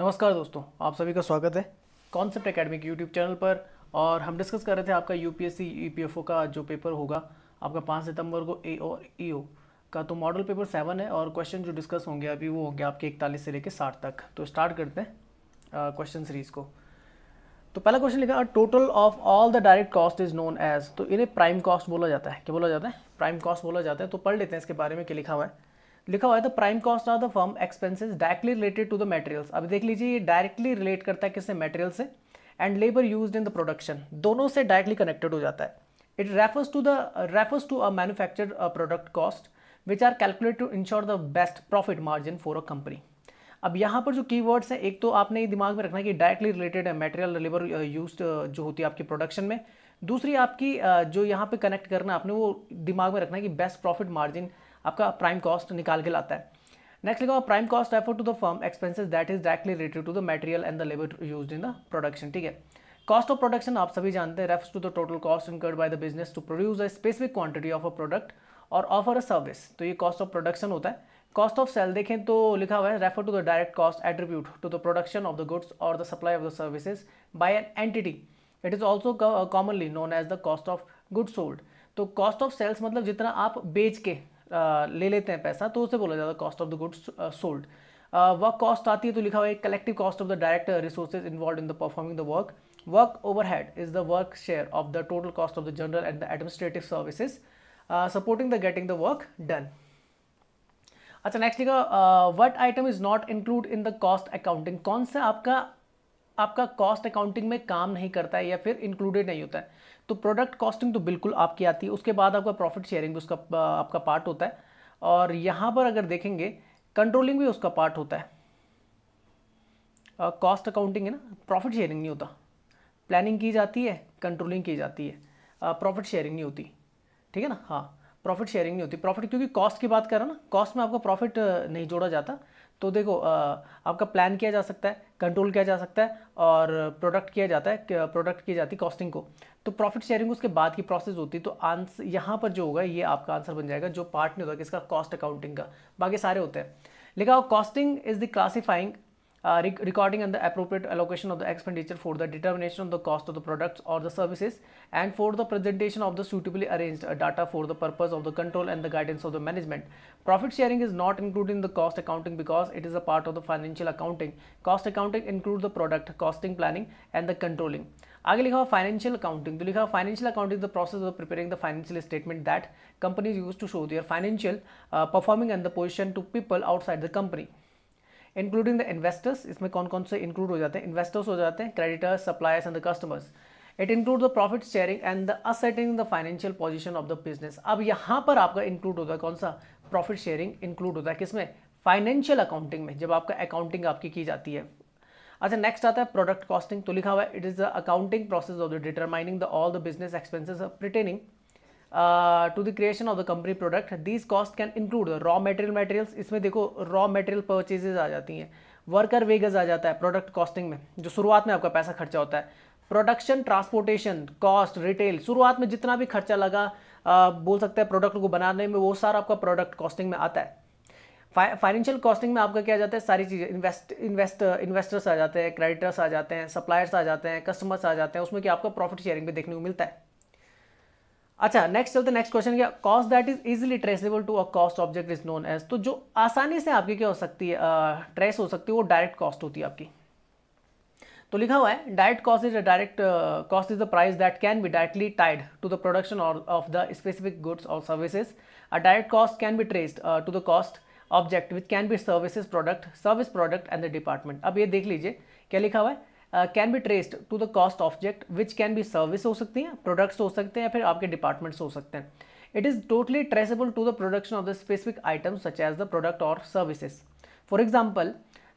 नमस्कार दोस्तों आप सभी का स्वागत है कॉन्सेप्ट अकेडमी के यूट्यूब चैनल पर और हम डिस्कस कर रहे थे आपका यूपीएससी ईपीएफओ e का जो पेपर होगा आपका पाँच सितंबर को ए और ई ओ का तो मॉडल पेपर सेवन है और क्वेश्चन जो डिस्कस होंगे अभी वो होंगे आपके इकतालीस से लेकर साठ तक तो स्टार्ट करते हैं क्वेश्चन सीरीज को तो पहला क्वेश्चन लिखा total of all the direct cost is known as तो इन्हें प्राइम कॉस्ट बोला जाता है क्या बोला जाता है प्राइम कॉस्ट बोला जाता है तो पढ़ लेते हैं इसके बारे में क्या लिखा हुआ है लिखा हुआ है the prime cost of the firm expenses directly related to the materials अभी देख लीजिए ये डायरेक्टली रिलेट करता है किससे मटेरियल से and labour use in the production दोनों से डायरेक्टली कनेक्टेड हो जाता है it refers to the refers to a manufactured product cost which are calculate to ensure the best profit margin for a company अब यहाँ पर जो की वर्ड्स हैं एक तो आपने ये दिमाग में रखना है कि डायरेक्टली रिलेटेड है मटेरियल लेबर यूज जो होती है आपकी प्रोडक्शन में दूसरी आपकी uh, जो यहाँ पे कनेक्ट करना है आपने वो दिमाग में रखना है कि बेस्ट प्रॉफिट मार्जिन आपका प्राइम कॉस्ट निकाल के लाता है नेक्स्ट लिखा हुआ prime cost effort to the firm expenses that is directly related to the material and the labour use in the production ठीक है कॉस्ट ऑफ प्रोडक्शन आप सभी जानते हैं refers to the total cost incurred by the business to produce a specific quantity of a product और offer a service तो ये cost of production होता है कॉस्ट ऑफ सेल देखें तो लिखा हुआ है refer to the direct cost attribute to the production of the goods और the supply of the services by an entity it is also commonly known as the cost of goods sold तो cost of sales मतलब जितना आप बेच के ले लेते हैं पैसा तो उसे बोला जाता है cost of the goods sold work cost आती है तो लिखा हुआ है collective cost of the direct resources involve in the performing the work work overhead is the work share of the total cost of the general and the administrative services supporting the getting the work done अच्छा next लिखा what item is not include in the cost accounting कौन सा आपका आपका cost accounting में काम नहीं करता है या फिर इंक्लूडेड नहीं होता है तो प्रोडक्ट कॉस्टिंग तो बिल्कुल आपकी आती है उसके बाद आपका प्रॉफिट शेयरिंग भी उसका आपका पार्ट होता है और यहाँ पर अगर देखेंगे कंट्रोलिंग भी उसका पार्ट होता है कॉस्ट अकाउंटिंग है ना प्रॉफिट शेयरिंग नहीं होता प्लानिंग की जाती है कंट्रोलिंग की जाती है प्रॉफिट uh, शेयरिंग नहीं होती ठीक है ना हाँ प्रॉफिट शेयरिंग नहीं होती प्रॉफिट क्योंकि कॉस्ट की बात करें ना कॉस्ट में आपका प्रॉफिट नहीं जोड़ा जाता तो देखो आपका प्लान किया जा सकता है कंट्रोल किया जा सकता है और प्रोडक्ट किया जाता है प्रोडक्ट की जाती है कॉस्टिंग को तो प्रॉफिट शेयरिंग उसके बाद की प्रोसेस होती है तो आंसर यहाँ पर जो होगा ये आपका आंसर बन जाएगा जो पार्ट नहीं होगा किसका कॉस्ट अकाउंटिंग का बाकी सारे होते हैं लेकिन costing is the classifying Uh, recording and the appropriate allocation of the expenditure for the determination of the cost of the products or the services and for the presentation of the suitably arranged uh, data for the purpose of the control and the guidance of the management. Profit sharing is not included in the cost accounting because it is a part of the financial accounting. Cost accounting includes the product costing planning and the controlling. आगे लिखा हुआ financial accounting तो लिखा हुआ financial accounting the process of preparing the financial statement that companies use to show their financial performing and the position to people outside the company including the investors इसमें कौन कौन से इंक्लूड हो जाते हैं इन्वेस्टर्स हो जाते हैं creditors suppliers and the customers it include the profit sharing and the assessing the financial position of the business अब यहाँ पर आपका इंक्लूड होता है कौन सा प्रॉफिट शेयरिंग इंक्लूड होता है किसमें फाइनेंशियल अकाउंटिंग में जब आपका अकाउंटिंग आपकी की जाती है अच्छा नेक्स्ट आता है प्रोडक्ट कॉस्टिंग तो लिखा हुआ है it is the accounting process of the determining the all the business expenses pertaining to the creation of the company product these cost can include the raw material materials इसमें देखो raw material purchases आ जाती हैं worker wages आ जाता है product costing में जो शुरुआत में आपका पैसा खर्चा होता है production transportation cost retail शुरुआत में जितना भी खर्चा लगा आ, बोल सकते हैं product को बनाने में वो सारा आपका product costing में आता है फाइनेंशियल कॉस्टिंग में आपका क्या जाता है सारी चीज़ें इन्वेस्ट इन्वेस्ट इन्वेस्टर्स आ जाते हैं क्रेडिटर्स आ जाते हैं सप्लायर्स आ जाते हैं कस्टमर्स आ जाते हैं उसमें क्या आपका प्रॉफिट शेयरिंग भी देखने को मिलता है अच्छा नेक्स्ट चलते नेक्स्ट क्वेश्चन क्या cost that is easily traceable to a cost object is known as तो जो आसानी से आपकी क्या हो सकती है ट्रेस uh, हो सकती है वो डायरेक्ट कॉस्ट होती है आपकी तो लिखा हुआ है direct cost is a direct cost is the price that can be directly tied to the production of the specific goods और services a direct cost can be traced to the cost object which can be services product service product and the department अब ये देख लीजिए क्या लिखा हुआ है can be traced to the cost object which can be service हो सकती हैं प्रोडक्ट्स हो सकते हैं या फिर आपके डिपार्टमेंट्स हो सकते हैं it is totally traceable to the production of the specific item such as the product और services for example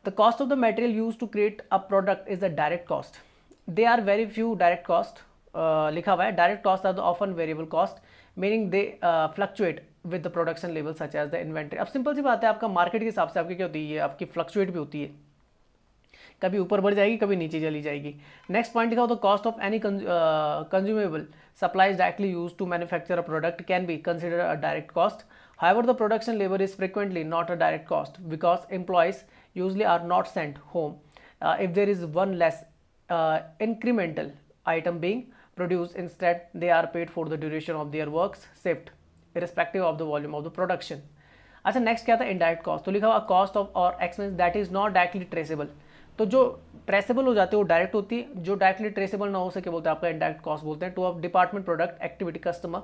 the cost of the material use to create a product is the direct cost they are very few direct cost लिखा हुआ है direct cost are the of often variable cost meaning they fluctuate with the production level such as the inventory अब simple सी बात है आपका market के हिसाब से आपकी क्या होती है आपकी फ्लक्चुएट भी होती है कभी ऊपर बढ़ जाएगी कभी नीचे चली जाएगी नेक्स्ट पॉइंट लिखा हो तो cost of any consumable supply directly use to manufacture a product can be consider a direct cost however the production labour is frequently not a direct cost because employees usually are not sent home if there is one less incremental item being produce instead they are paid for the duration of their work shift irrespective of the volume of the production अच्छा next क्या था indirect cost तो लिखा हुआ cost of और expense that is not directly traceable तो जो traceable हो जाते हैं वो डायरेक्ट होती है जो डायरेक्टली ट्रेसेबल ना हो सके बोलते हैं आपका इंडायरेक्ट कॉस्ट बोलते हैं to of department product activity customer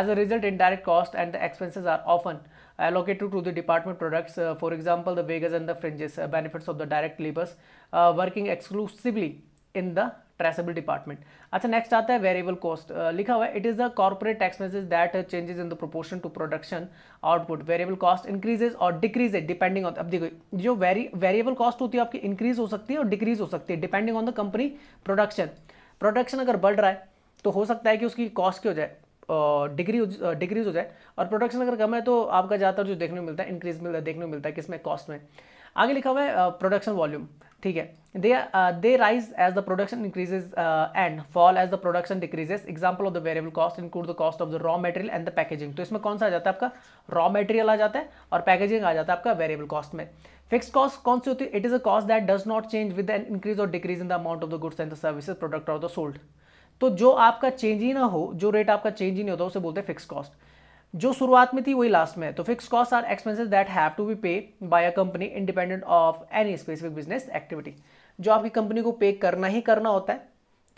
as a result in direct cost and the expenses are often allocated to the department products for example the wages and the fringes benefits of the direct labours working exclusively in the traceable department अच्छा next आता है variable cost लिखा हुआ है it is the corporate expenses that changes in the proportion to production output variable cost increases और decreases depending on अब देखो जो वेरी वेरिएबल कॉस्ट होती है आपकी इंक्रीज हो सकती है और डिक्रीज हो सकती है depending on the company production production अगर बढ़ रहा है तो हो सकता है कि उसकी कॉस्ट क्या हो जाए डिग्री डिग्रीज हो जाए और प्रोडक्शन अगर कम है तो आपका ज़्यादातर जो देखने को मिलता है इंक्रीज मिलता है देखने को मिलता है किसमें कॉस्ट में आगे लिखा हुआ है प्रोडक्शन वॉल्यूम ठीक है they they rise as the production increases and fall as the production decreases example of the variable cost include the cost of the raw material and the packaging तो इसमें कौन सा आ जाता है आपका रॉ मटेरियल आ जाता है और पैकेजिंग आ जाता है आपका वेरिएबल कॉस्ट में फिक्स कॉस्ट कौन सी होती है it is a cost that does not change with an increase और decrease in the amount of the goods and the services product of the sold तो जो आपका चेंज ही ना हो जो रेट आपका चेंज ही नहीं होता उसे बोलते हैं फिक्स कॉस्ट जो शुरुआत में थी वही लास्ट में तो fix cost are expenses that have to be pay by a company independent of any specific business activity जो आपकी कंपनी को पे करना ही करना होता है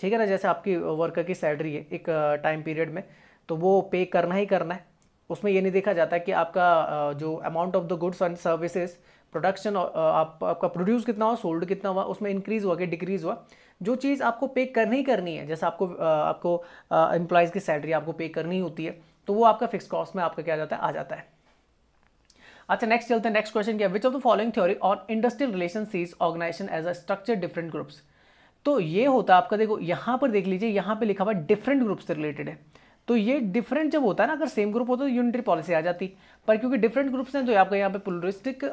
ठीक है ना जैसे आपकी वर्कर की सैलरी है एक टाइम uh, पीरियड में तो वो पे करना ही करना है उसमें ये नहीं देखा जाता कि आपका uh, जो amount of the goods and services production आप आपका प्रोड्यूस कितना हुआ सोल्ड कितना हुआ उसमें इंक्रीज हुआ कि डिक्रीज हुआ जो चीज़ आपको पे करनी ही करनी है जैसे आपको uh, आपको एम्प्लॉयज़ की सैलरी आपको पे करनी होती है तो वो आपका फिक्स कॉस्ट में आपका क्या जाता है आ जाता है अच्छा नेक्स्ट चलते हैं नेक्स्ट क्वेश्चन क्या which of the following theory on industrial relation sees organization as a structure different groups तो ये होता है आपका देखो यहां पर देख लीजिए यहां पे लिखा हुआ डिफरेंट ग्रुप से रिलेटेड है तो ये डिफरेंट जब होता है ना अगर सेम ग्रुप होता तो यूनिटरी पॉलिसी आ जाती पर क्योंकि डिफरेंट ग्रुप्स हैं तो आपका यहाँ पे पुलरिस्टिक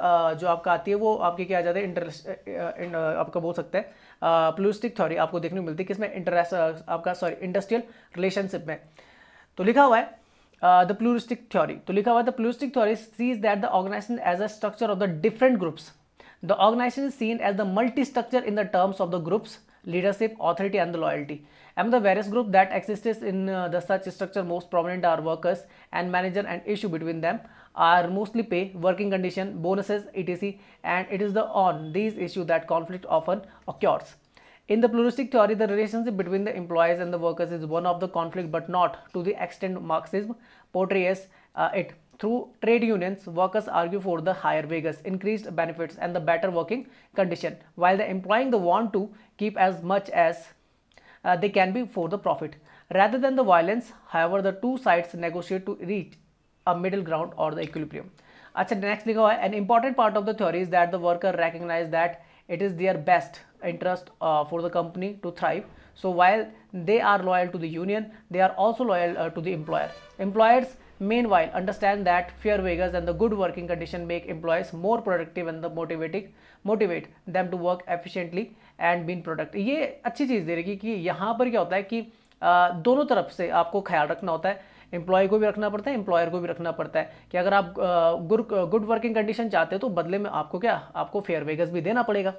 जो आपका आती है वो आपके क्या आ जाता है इंटर आपका बोल सकते हैं पुलरिस्टिक थ्योरी आपको देखने को मिलती है किसमें इंटरेस्ट आपका सॉरी इंडस्ट्रियल रिलेशनशिप में तो लिखा हुआ है Uh, the pluralistic theory तो लिखा हुआ था pluralistic theory sees that the organization as a structure of the different groups the organization is seen as the multi-structure in the terms of the groups leadership authority and the loyalty among the various groups that exists in uh, the such structure most prominent are workers and manager and issue between them are mostly pay working condition bonuses etc and it is the on these issue that conflict often occurs in the pluralistic theory, the relationship between the employees and the workers is one of the conflict, but not to the extent Marxism portrays uh, it. Through trade unions, workers argue for the higher wages, increased benefits, and the better working condition, while the employing the want to keep as much as uh, they can be for the profit. Rather than the violence, however, the two sides negotiate to reach a middle ground or the equilibrium. Actually, next लिखा an important part of the theory is that the worker the that it is their best interest uh, for the company to thrive so while they are loyal to the union they are also loyal uh, to the employer employers meanwhile understand that fair wages and the good working condition make employees more productive and the motivating motivate them to work efficiently and be productive ye achhi cheez de rahi कि यहाँ पर क्या होता है कि आ, दोनों तरफ से आपको ख्याल रखना होता है एम्प्लॉय को भी रखना पड़ता है एम्प्लॉयर को भी रखना पड़ता है कि अगर आप गुड गुड वर्किंग कंडीशन चाहते हो तो बदले में आपको क्या आपको फेयर वेगस भी देना पड़ेगा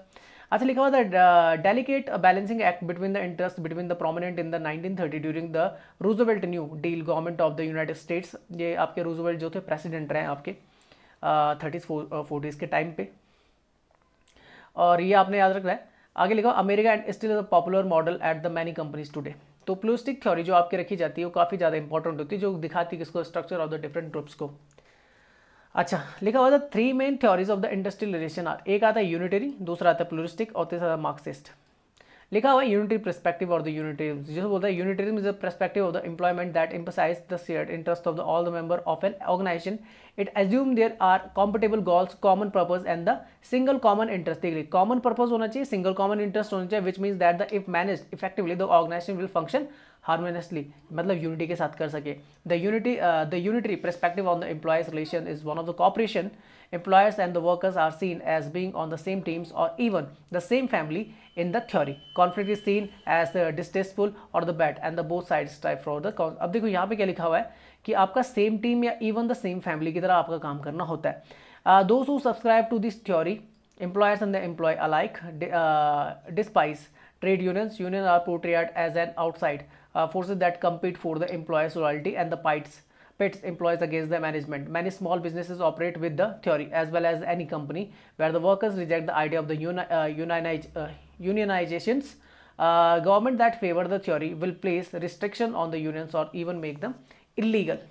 अच्छा लिखा हुआ था delicate balancing act between the interest between the prominent in the 1930 during the Roosevelt New Deal government of the United States ये आपके रूजवेल्ट जो थे प्रेसिडेंट रहे आपके थर्टीज फोर्टीज़ के टाइम पे और ये आपने याद रखना है आगे लिखा America and still popular model at the many companies today तो प्लूस्टिक थ्योरी जो आपके रखी जाती है वो काफ़ी ज़्यादा इंपॉर्टेंट होती है जो दिखाती है किसको structure of the different groups को अच्छा लिखा हुआ था three main theories of the industrial relation are एक आता है यूनिटरी दूसरा आता है प्लूरिस्टिक और तीसरा आता है मार्क्सिस्ट लिखा हुआ है यूनिटरी परस्पेक्टिव और द यूनिटरी जिसे बोलता है unitarism is the perspective of the employment that emphasise the shared interest of the all the member of an organization it assume there are compatible goals common purpose and the single common interest देखिए common purpose होना चाहिए single common interest होना चाहिए which means that the if manage effectively the organisation will function harmoniously मतलब unity के साथ कर सके the unity the unitary perspective on the employees relation is one of the cooperation employers and the workers are seen as being on the same teams और even the same family in the theory conflict is seen as the distasteful और the bad and the both side try for the कॉन् अब देखो यहाँ पे क्या लिखा हुआ है कि आपका सेम टीम या इवन द सेम फैमिली की तरह आपका काम करना होता है those who subscribe to this theory employees and the employ alike despise trade unions union are portrayed as an outside uh, forces that compete for the employer's loyalty and the pits pits employees against the management. Many small businesses operate with the theory as well as any company where the workers reject the idea of the uni uh, uh unionizations. Uh, government that favor the theory will place restriction on the unions or even make them illegal.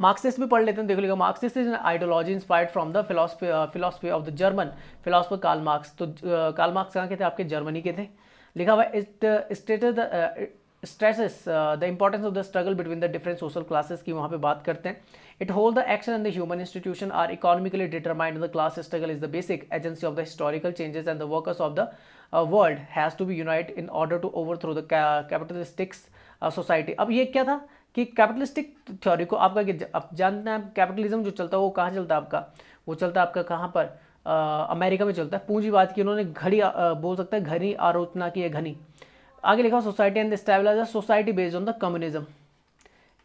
Marxist भी पढ़ लेते हैं देख लीजिएगा Marxist is ideology inspired from the philosophy philosophy of the German philosopher Karl Marx. तो uh, Karl Marx कहाँ के थे आपके जर्मनी के थे uh, लिखा हुआ it stated stresses the importance of the struggle between the different social classes की वहाँ पे बात करते हैं it hold the action and the human institution are economically determined the class struggle is the basic agency of the historical changes and the workers of the world has to be unite in order to overthrow the capitalistics society अब ये क्या था कि capitalistic theory को आपका आप जानते हैं कैपिटलिज्म जो चलता है वो कहाँ चलता है आपका वो चलता है आपका कहाँ पर अमेरिका में चलता है पूंजीवाद की उन्होंने घड़ी बोल सकते हैं घनी आलोचना की है घनी आगे लिखा society and stabiliser society based on the communism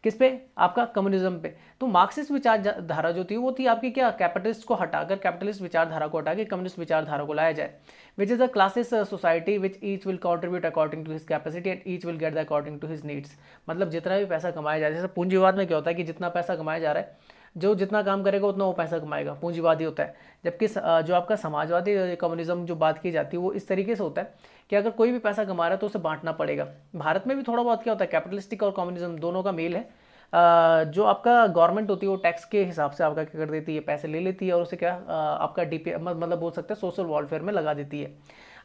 किस पे आपका कम्युनिज्म पे तो मार्क्सिस्ट विचारधारा जो थी वो थी आपकी क्या कैपिटलिस्ट को हटाकर कैपिटलिस्ट विचारधारा को हटा के कम्युनिस्ट विचारधारा को लाया जाए which is a classes society which each will contribute according to his capacity and each will get the according to his needs मतलब जितना भी पैसा कमाया जाए जैसे पूंजीवाद में क्या होता है कि जितना पैसा कमाया जा रहा है जो जितना काम करेगा उतना वो पैसा कमाएगा पूंजीवादी होता है जबकि जो आपका समाजवादी कम्युनिज्म जो बात की जाती है वो इस तरीके से होता है कि अगर कोई भी पैसा कमा रहा है तो उसे बांटना पड़ेगा भारत में भी थोड़ा बहुत क्या होता है कैपिटलिस्टिक और कम्युनिज्म दोनों का मेल है जो आपका गवर्नमेंट होती है वो टैक्स के हिसाब से आपका क्या कर देती है पैसे ले लेती है और उसे क्या आपका डी मतलब बोल सकते हैं सोशल वेलफेयर में लगा देती है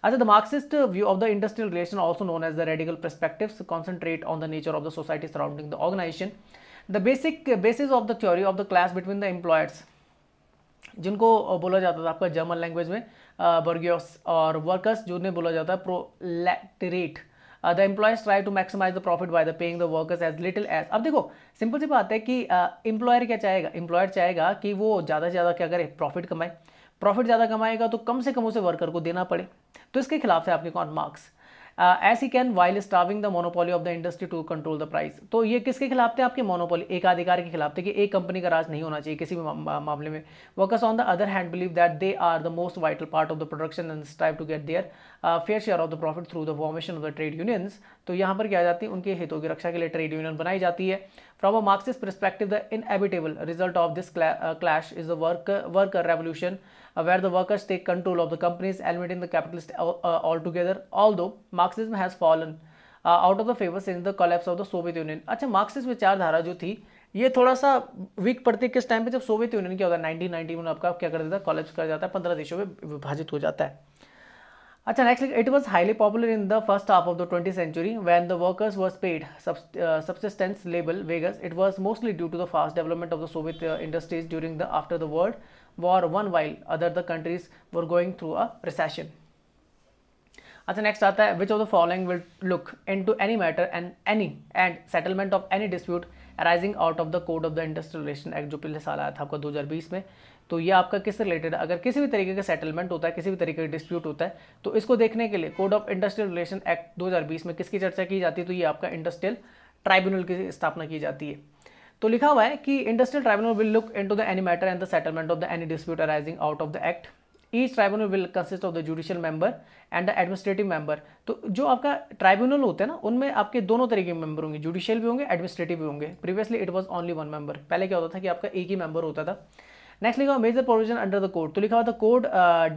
अच्छा the Marxist view of the industrial relation also known as the radical perspective concentrate on the nature of the society surrounding the organization the basic basis of the theory of the class between the employers जिनको बोला जाता था आपका German language में बर्गियोस और workers ने बोला जाता है proletariat the employees try to maximise the profit by the paying the workers as little as अब देखो सिंपल सी बात है कि एम्प्लॉयर uh, क्या चाहेगा एम्प्लॉयर चाहेगा कि वो ज़्यादा से ज़्यादा क्या करे प्रॉफिट कमाए प्रॉफिट ज़्यादा कमाएगा तो कम से कम उसे वर्कर को देना पड़े तो इसके खिलाफ है आपके कौन Marx as he can while staving the monopoly of the industry to control the price तो ये किसके खिलाफ थे आपके मोनोपोली एक अधिकार के खिलाफ थे कि एक कंपनी का राज नहीं होना चाहिए किसी भी मामले में workers on the other hand believe that they are the most vital part of the production and strive to get their fair share of the profit through the formation of the trade unions तो यहाँ पर क्या जाती है उनके हितों की रक्षा के लिए ट्रेड यूनियन बनाई जाती है from a Marxist perspective the inevitable result of this clash is the work worker revolution uh, where the workers take control of the companies, eliminating the capitalist uh, uh, altogether. Although Marxism has fallen out of the favour since the collapse of the Soviet Union अच्छा Marxist विचारधारा जो थी ये थोड़ा सा week पड़ती है किस टाइम पे जब सोवियत यूनियन क्या होता है नाइनटीन नाइनटी में आपका क्या कर देता है कॉलेप्स कर जाता है पंद्रह देशों में विभाजित हो जाता है अच्छा next it was highly popular in the first half of the twenty century when the workers was paid subsistence लेबल wages it was mostly due to the fast development of the Soviet industries during the after the world war one while other the countries were going through a recession अच्छा next आता है which of the following will look into any matter and any and settlement of any dispute arising out of the code of the industrial relation act जो पिछले साल आया था आपका 2020 में तो ये आपका किस रिलेटेड अगर किसी भी तरीके का सेटलमेंट होता है किसी भी तरीके का डिस्प्यूट होता है तो इसको देखने के लिए code of industrial relation act 2020 में किसकी चर्चा की जाती है तो ये आपका इंडस्ट्रियल ट्राइब्यूनल की स्थापना की जाती है तो लिखा हुआ है कि industrial tribunal will look into the any matter and the settlement of the any dispute arising out of the act each tribunal will consist of the judicial member and the administrative member तो जो आपका tribunal होते हैं ना उनमें आपके दोनों तरीके के मेंबर होंगे जुडिशियल भी होंगे एडमिनिस्ट्रेटिव भी होंगे previously it was only one member पहले क्या होता था कि आपका एक ही मेंबर होता था नेक्स्ट लिखा हुआ major provision under the code तो लिखा हुआ था code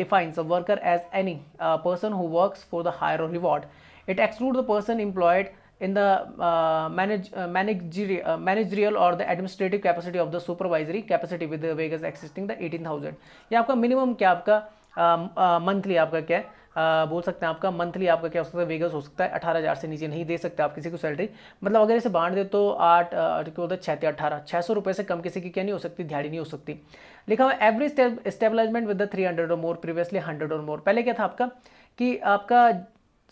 defines a worker as any person who works for the hire reward it exclude the person employed in the uh, manage, uh, managerial, uh, managerial or the administrative capacity of the supervisory capacity with the wages existing the 18000 या आपका minimum क्या आपका monthly um, uh, आपका क्या है Uh, बोल सकते हैं आपका मंथली आपका क्या हो सकता है वेगस हो सकता है अठारह हज़ार से नीचे नहीं दे सकते आप किसी को सैलरी मतलब अगर इसे बांट दे तो आठ क्या uh, होता है छः थे अठारह छः सौ रुपये से कम किसी की क्या नहीं हो सकती दिहाड़ी नहीं हो सकती लिखा हुआ स्टेब establishment with the three hundred और मोर प्रीवियसली हंड्रेड और मोर पहले क्या था आपका कि आपका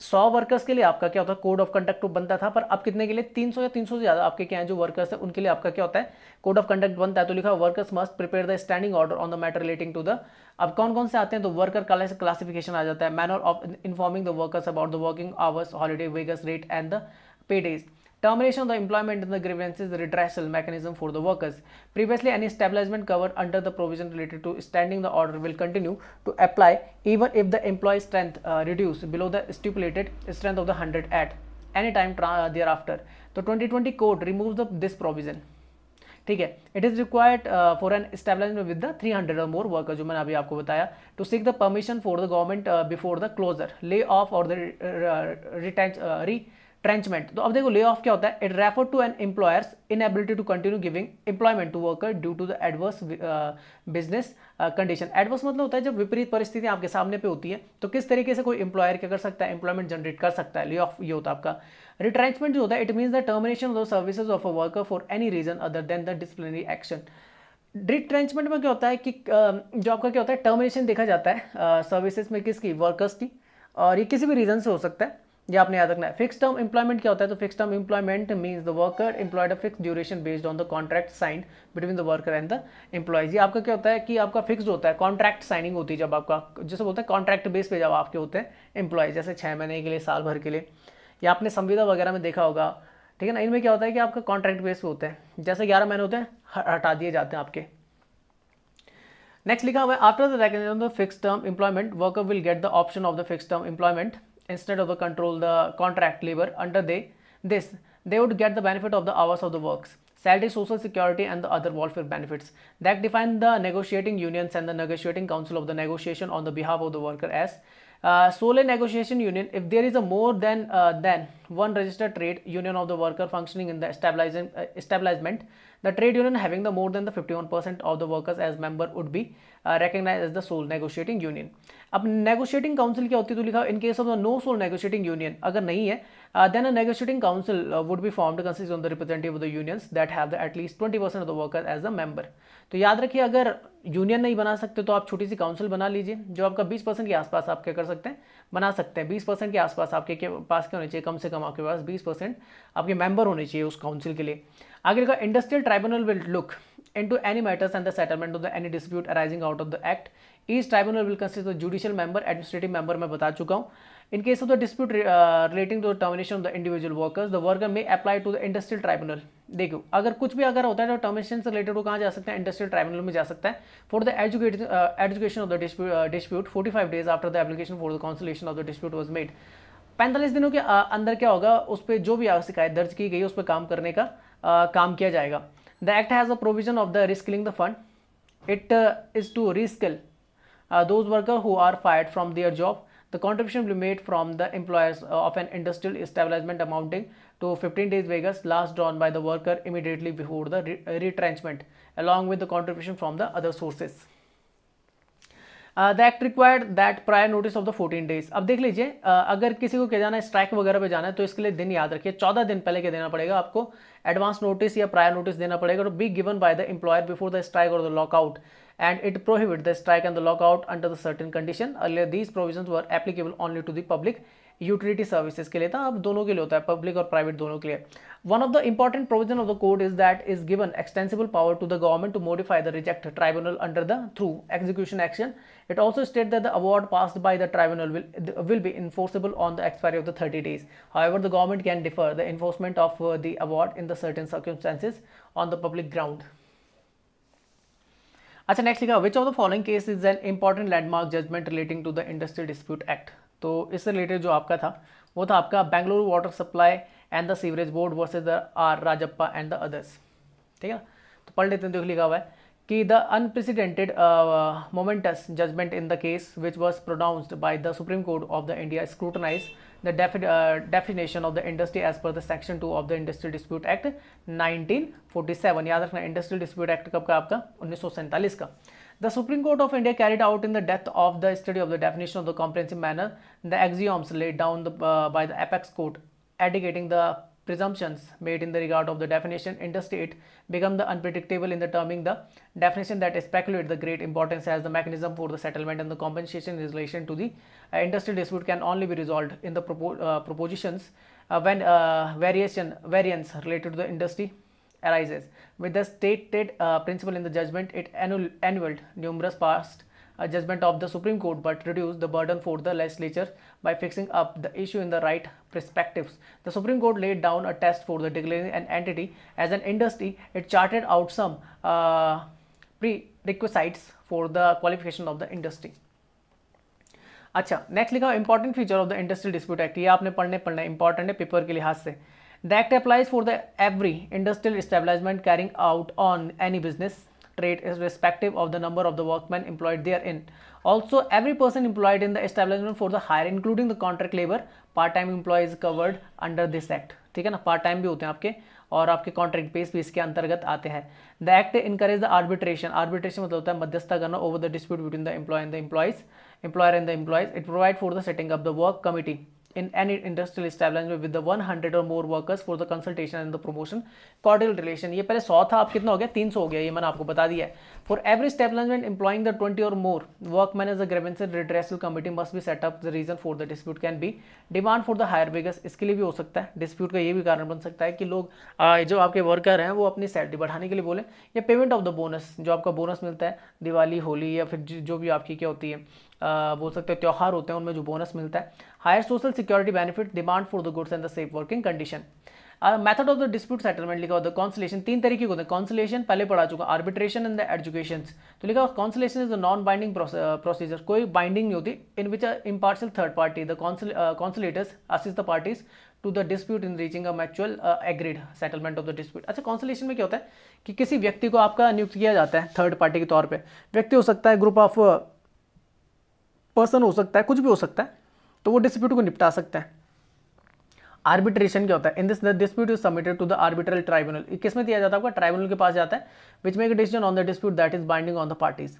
सौ वर्कर्स के लिए आपका क्या होता है कोड ऑफ कंडक्ट बनता था पर अब कितने के लिए तीन सौ या तीन सौ से ज़्यादा आपके क्या है जो वर्कर्स है उनके लिए आपका क्या होता है कोड ऑफ कंडक्ट बनता है तो लिखा workers must prepare the standing order on the matter relating to the अब कौन कौन से आते हैं तो वर्कर क्लासिफिकेशन आ जाता है manner of informing the workers about the working hours holiday wages rate and the pay days Termination of the employment and the grievances the redressal mechanism for the workers. Previously, any establishment covered under the provision related to standing the order will continue to apply even if the employee strength uh, reduced below the stipulated strength of the 100 at any time thereafter. The 2020 code removes the, this provision. ठीक है it is required for an establishment with the 300 और more worker जो मैंने अभी आपको बताया to seek the permission for the government before the closure lay off और the retrench retrenchment तो अब देखो ले ऑफ क्या होता है it refer to an employers inability to continue giving employment to worker due to the adverse business condition adverse मतलब होता है जब विपरीत परिस्थितियां आपके सामने पे होती है तो किस तरीके से कोई एम्प्लॉयर क्या कर सकता है एम्प्लॉयमेंट जनरेट कर सकता है ले ऑफ ये होता है आपका रिट्रेंचमेंट जो होता है it mean the termination of the services of a worker for any reason other than the disciplinary action retrenchment में क्या होता है कि um, जो आपका क्या होता है टर्मिनेशन देखा जाता है सर्विसेज uh, में किसकी वर्कर्स की और ये किसी भी रीजन से हो सकता है ये आपने याद रखना है फिक्स टर्म इंप्लॉयमेंट क्या होता है तो fix term employment means the worker employed a fix duration based on the contract sign between the worker and the employees ये आपका क्या होता है कि आपका फिक्स होता है कॉन्ट्रैक्ट साइनिंग होती है जब आपका जैसे बोलते हैं कॉन्ट्रैक्ट बेस पे जब आपके होते हैं एम्प्लॉयज जैसे छः महीने के लिए साल भर के लिए या आपने संविदा वगैरह में देखा होगा ठीक है ना इनमें क्या होता है कि आपका कॉन्ट्रैक्ट बेस पे होते हैं जैसे ग्यारह महीने होते हैं हटा दिए जाते हैं आपके नेक्स्ट लिखा हुआ है after the recognition of the fix term employment worker will get the option of the fix term employment instead of the control the contract labor under they this they would get the benefit of the hours of the works salary social security and the other welfare benefits that define the negotiating unions and the negotiating council of the negotiation on the behalf of the worker as sole negotiation union if there is a more than than one registered trade union of the worker functioning in the दाइजिंग establishment the trade union having the more than the fifty one percent of the workers as member would be recognise as the sole negotiating union अब negotiating council क्या होती है तो लिखा in case of the no sole negotiating union अगर नहीं है uh, then a negotiating council uh, would be formed consisting of the representative of the unions that have the at least 20% of the workers as a member तो याद रखिए अगर union नहीं बना सकते तो आप छोटी सी काउंसिल बना लीजिए जो आपका 20 परसेंट के आसपास आप क्या कर सकते हैं बना सकते हैं 20 परसेंट के आसपास आपके के पास क्या होने चाहिए कम से कम आपके पास 20 परसेंट आपके मेंबर होने चाहिए उस काउंसिल के लिए आगे का industrial tribunal will look into any matters and the settlement of the any dispute arising out of the act इस tribunal will consist the judicial member administrative member मैं बता चुका हूँ In case of the dispute uh, relating to the termination of the individual workers, the worker may apply to the industrial tribunal. देखो अगर कुछ भी अगर होता है तो टर्मिनेशन से रिलेटेड वो कहाँ जा सकते हैं इंडस्ट्रियल ट्राइब्यूनल में जा सकता है for the educate education of the dispute forty five days after the application for the conciliation of the dispute was made पैंतालीस दिनों के uh, अंदर क्या होगा उस पर जो भी शिकायत दर्ज की गई उस पर काम करने का आ, uh, काम किया जाएगा the act has a provision of the reskilling the fund it is to reskill those worker who are fired from their job The contribution will be made from the employers of an industrial establishment amounting to 15 days wages last drawn by the worker immediately before the re retrenchment along with the contribution from the other sources. Uh, the act required that prior notice of the 14 days अब देख लीजिए uh, अगर किसी को क्या जाना है strike वगैरह पे जाना है तो इसके लिए दिन याद रखिए चौदह दिन पहले के देना पड़ेगा आपको एडवांस नोटिस या प्रायर नोटिस देना पड़ेगा to be given by the employer before the strike और the lockout and it prohibit the strike and the lockout under the certain condition earlier these provisions were applicable only to the public utility services ke liye tha ab dono ke liye hota hai public aur private dono ke liye one of the important provision of the code is that is given extensible power to the government to modify the reject tribunal under the through execution action it also state that the award passed by the tribunal will will be enforceable on the expiry of the 30 days however the government can defer the enforcement of uh, the award in the certain circumstances on the public ground अच्छा next लिखा which of the following case is an important landmark judgment relating to the industry dispute act तो इससे related जो आपका था वो था आपका Bengaluru water supply and the sewerage board versus the R Rajappa and the others ठीक है तो पढ़ लेते हैं देख लिखा हुआ है कि the unprecedented momentous judgement in the case which was pronounced by the supreme court of the India scrutinise the defi uh, definition of the industry as per the Section 2 of the Industrial Dispute Act, 1947 याद रखना industrial dispute कब का आपका 1947 का The Supreme Court of India carried out in the depth of the study of the definition of the comprehensive manner the axioms laid down the, uh, by the apex court, advocating the presumptions made in the regard of the definition interstate become the unpredictable in determining the definition that speculate the great importance as the mechanism for the settlement and the compensation in relation to the uh, interstate dispute can only be resolved in the propo uh, propositions uh, when uh, variation variance related to the industry arises with the stated uh, principle in the judgment it annulled numerous past uh, judgment of the supreme court but reduced the burden for the legislature by fixing up the issue in the right perspectives. The Supreme Court laid down a test for the declaring an entity as an industry. It charted out some uh, prerequisites for the qualification of the industry. अच्छा next लिखा important feature of the industrial dispute act ये आपने पढ़ने पढ़ना important है paper के लिहाज से the act applies for the every industrial establishment carrying out on any business trade is respective of the number of the workmen employed therein. Also, every person employed in the establishment for the hire, including the contract labor, part-time employee is covered under this act. ठीक है ना part time भी होते हैं आपके और आपके contract base भी इसके अंतर्गत आते हैं the act encourage the arbitration arbitration मतलब होता है मध्यस्थता करना over the dispute between the employee and the employees employer and the employees it provide for the setting of the work committee in any industrial establishment with the 100 or more workers for the consultation and the promotion cordial relation ये पहले 100 था आप कितना हो गया 300 हो गया ये मैंने आपको बता दिया है for every establishment employing the 20 or more workmen as a grievance redressal committee must be set up the reason for the dispute can be demand for the higher wages इसके लिए भी हो सकता है dispute का ये भी कारण बन सकता है कि लोग जो आपके worker हैं वो अपनी salary बढ़ाने के लिए बोले या payment of the bonus जो आपका bonus मिलता है दिवाली होली या फिर जो भी आपकी क्या होती है बोल सकते हो त्यौहार होते हैं उनमें जो बोनस मिलता है higher social security benefit demand for the goods and the safe working condition method of the dispute settlement लिखा होता है कॉन्सलेशन तीन तरीके होते हैं कॉन्सलेशन पहले पढ़ा चुका आर्बिट्रेशन एंड द एजुकेशन तो लिखा conciliation is a non binding procedure कोई बाइंडिंग नहीं होती in which impartial third party the conciliators assist the parties to the dispute in reaching a mutual agreed settlement of the dispute अच्छा conciliation में क्या होता है कि किसी व्यक्ति को आपका नियुक्त किया जाता है थर्ड पार्टी के तौर पर व्यक्ति हो सकता है ग्रुप ऑफ पर्सन हो सकता है कुछ भी हो सकता है तो वो डिस्प्यूट को निपटा सकता है आर्बिट्रेशन क्या होता है in this the dispute is submitted to the arbitral tribunal किस में दिया जाता है आपका ट्राइब्यूनल के पास जाता है which make decision on the dispute that is binding on the parties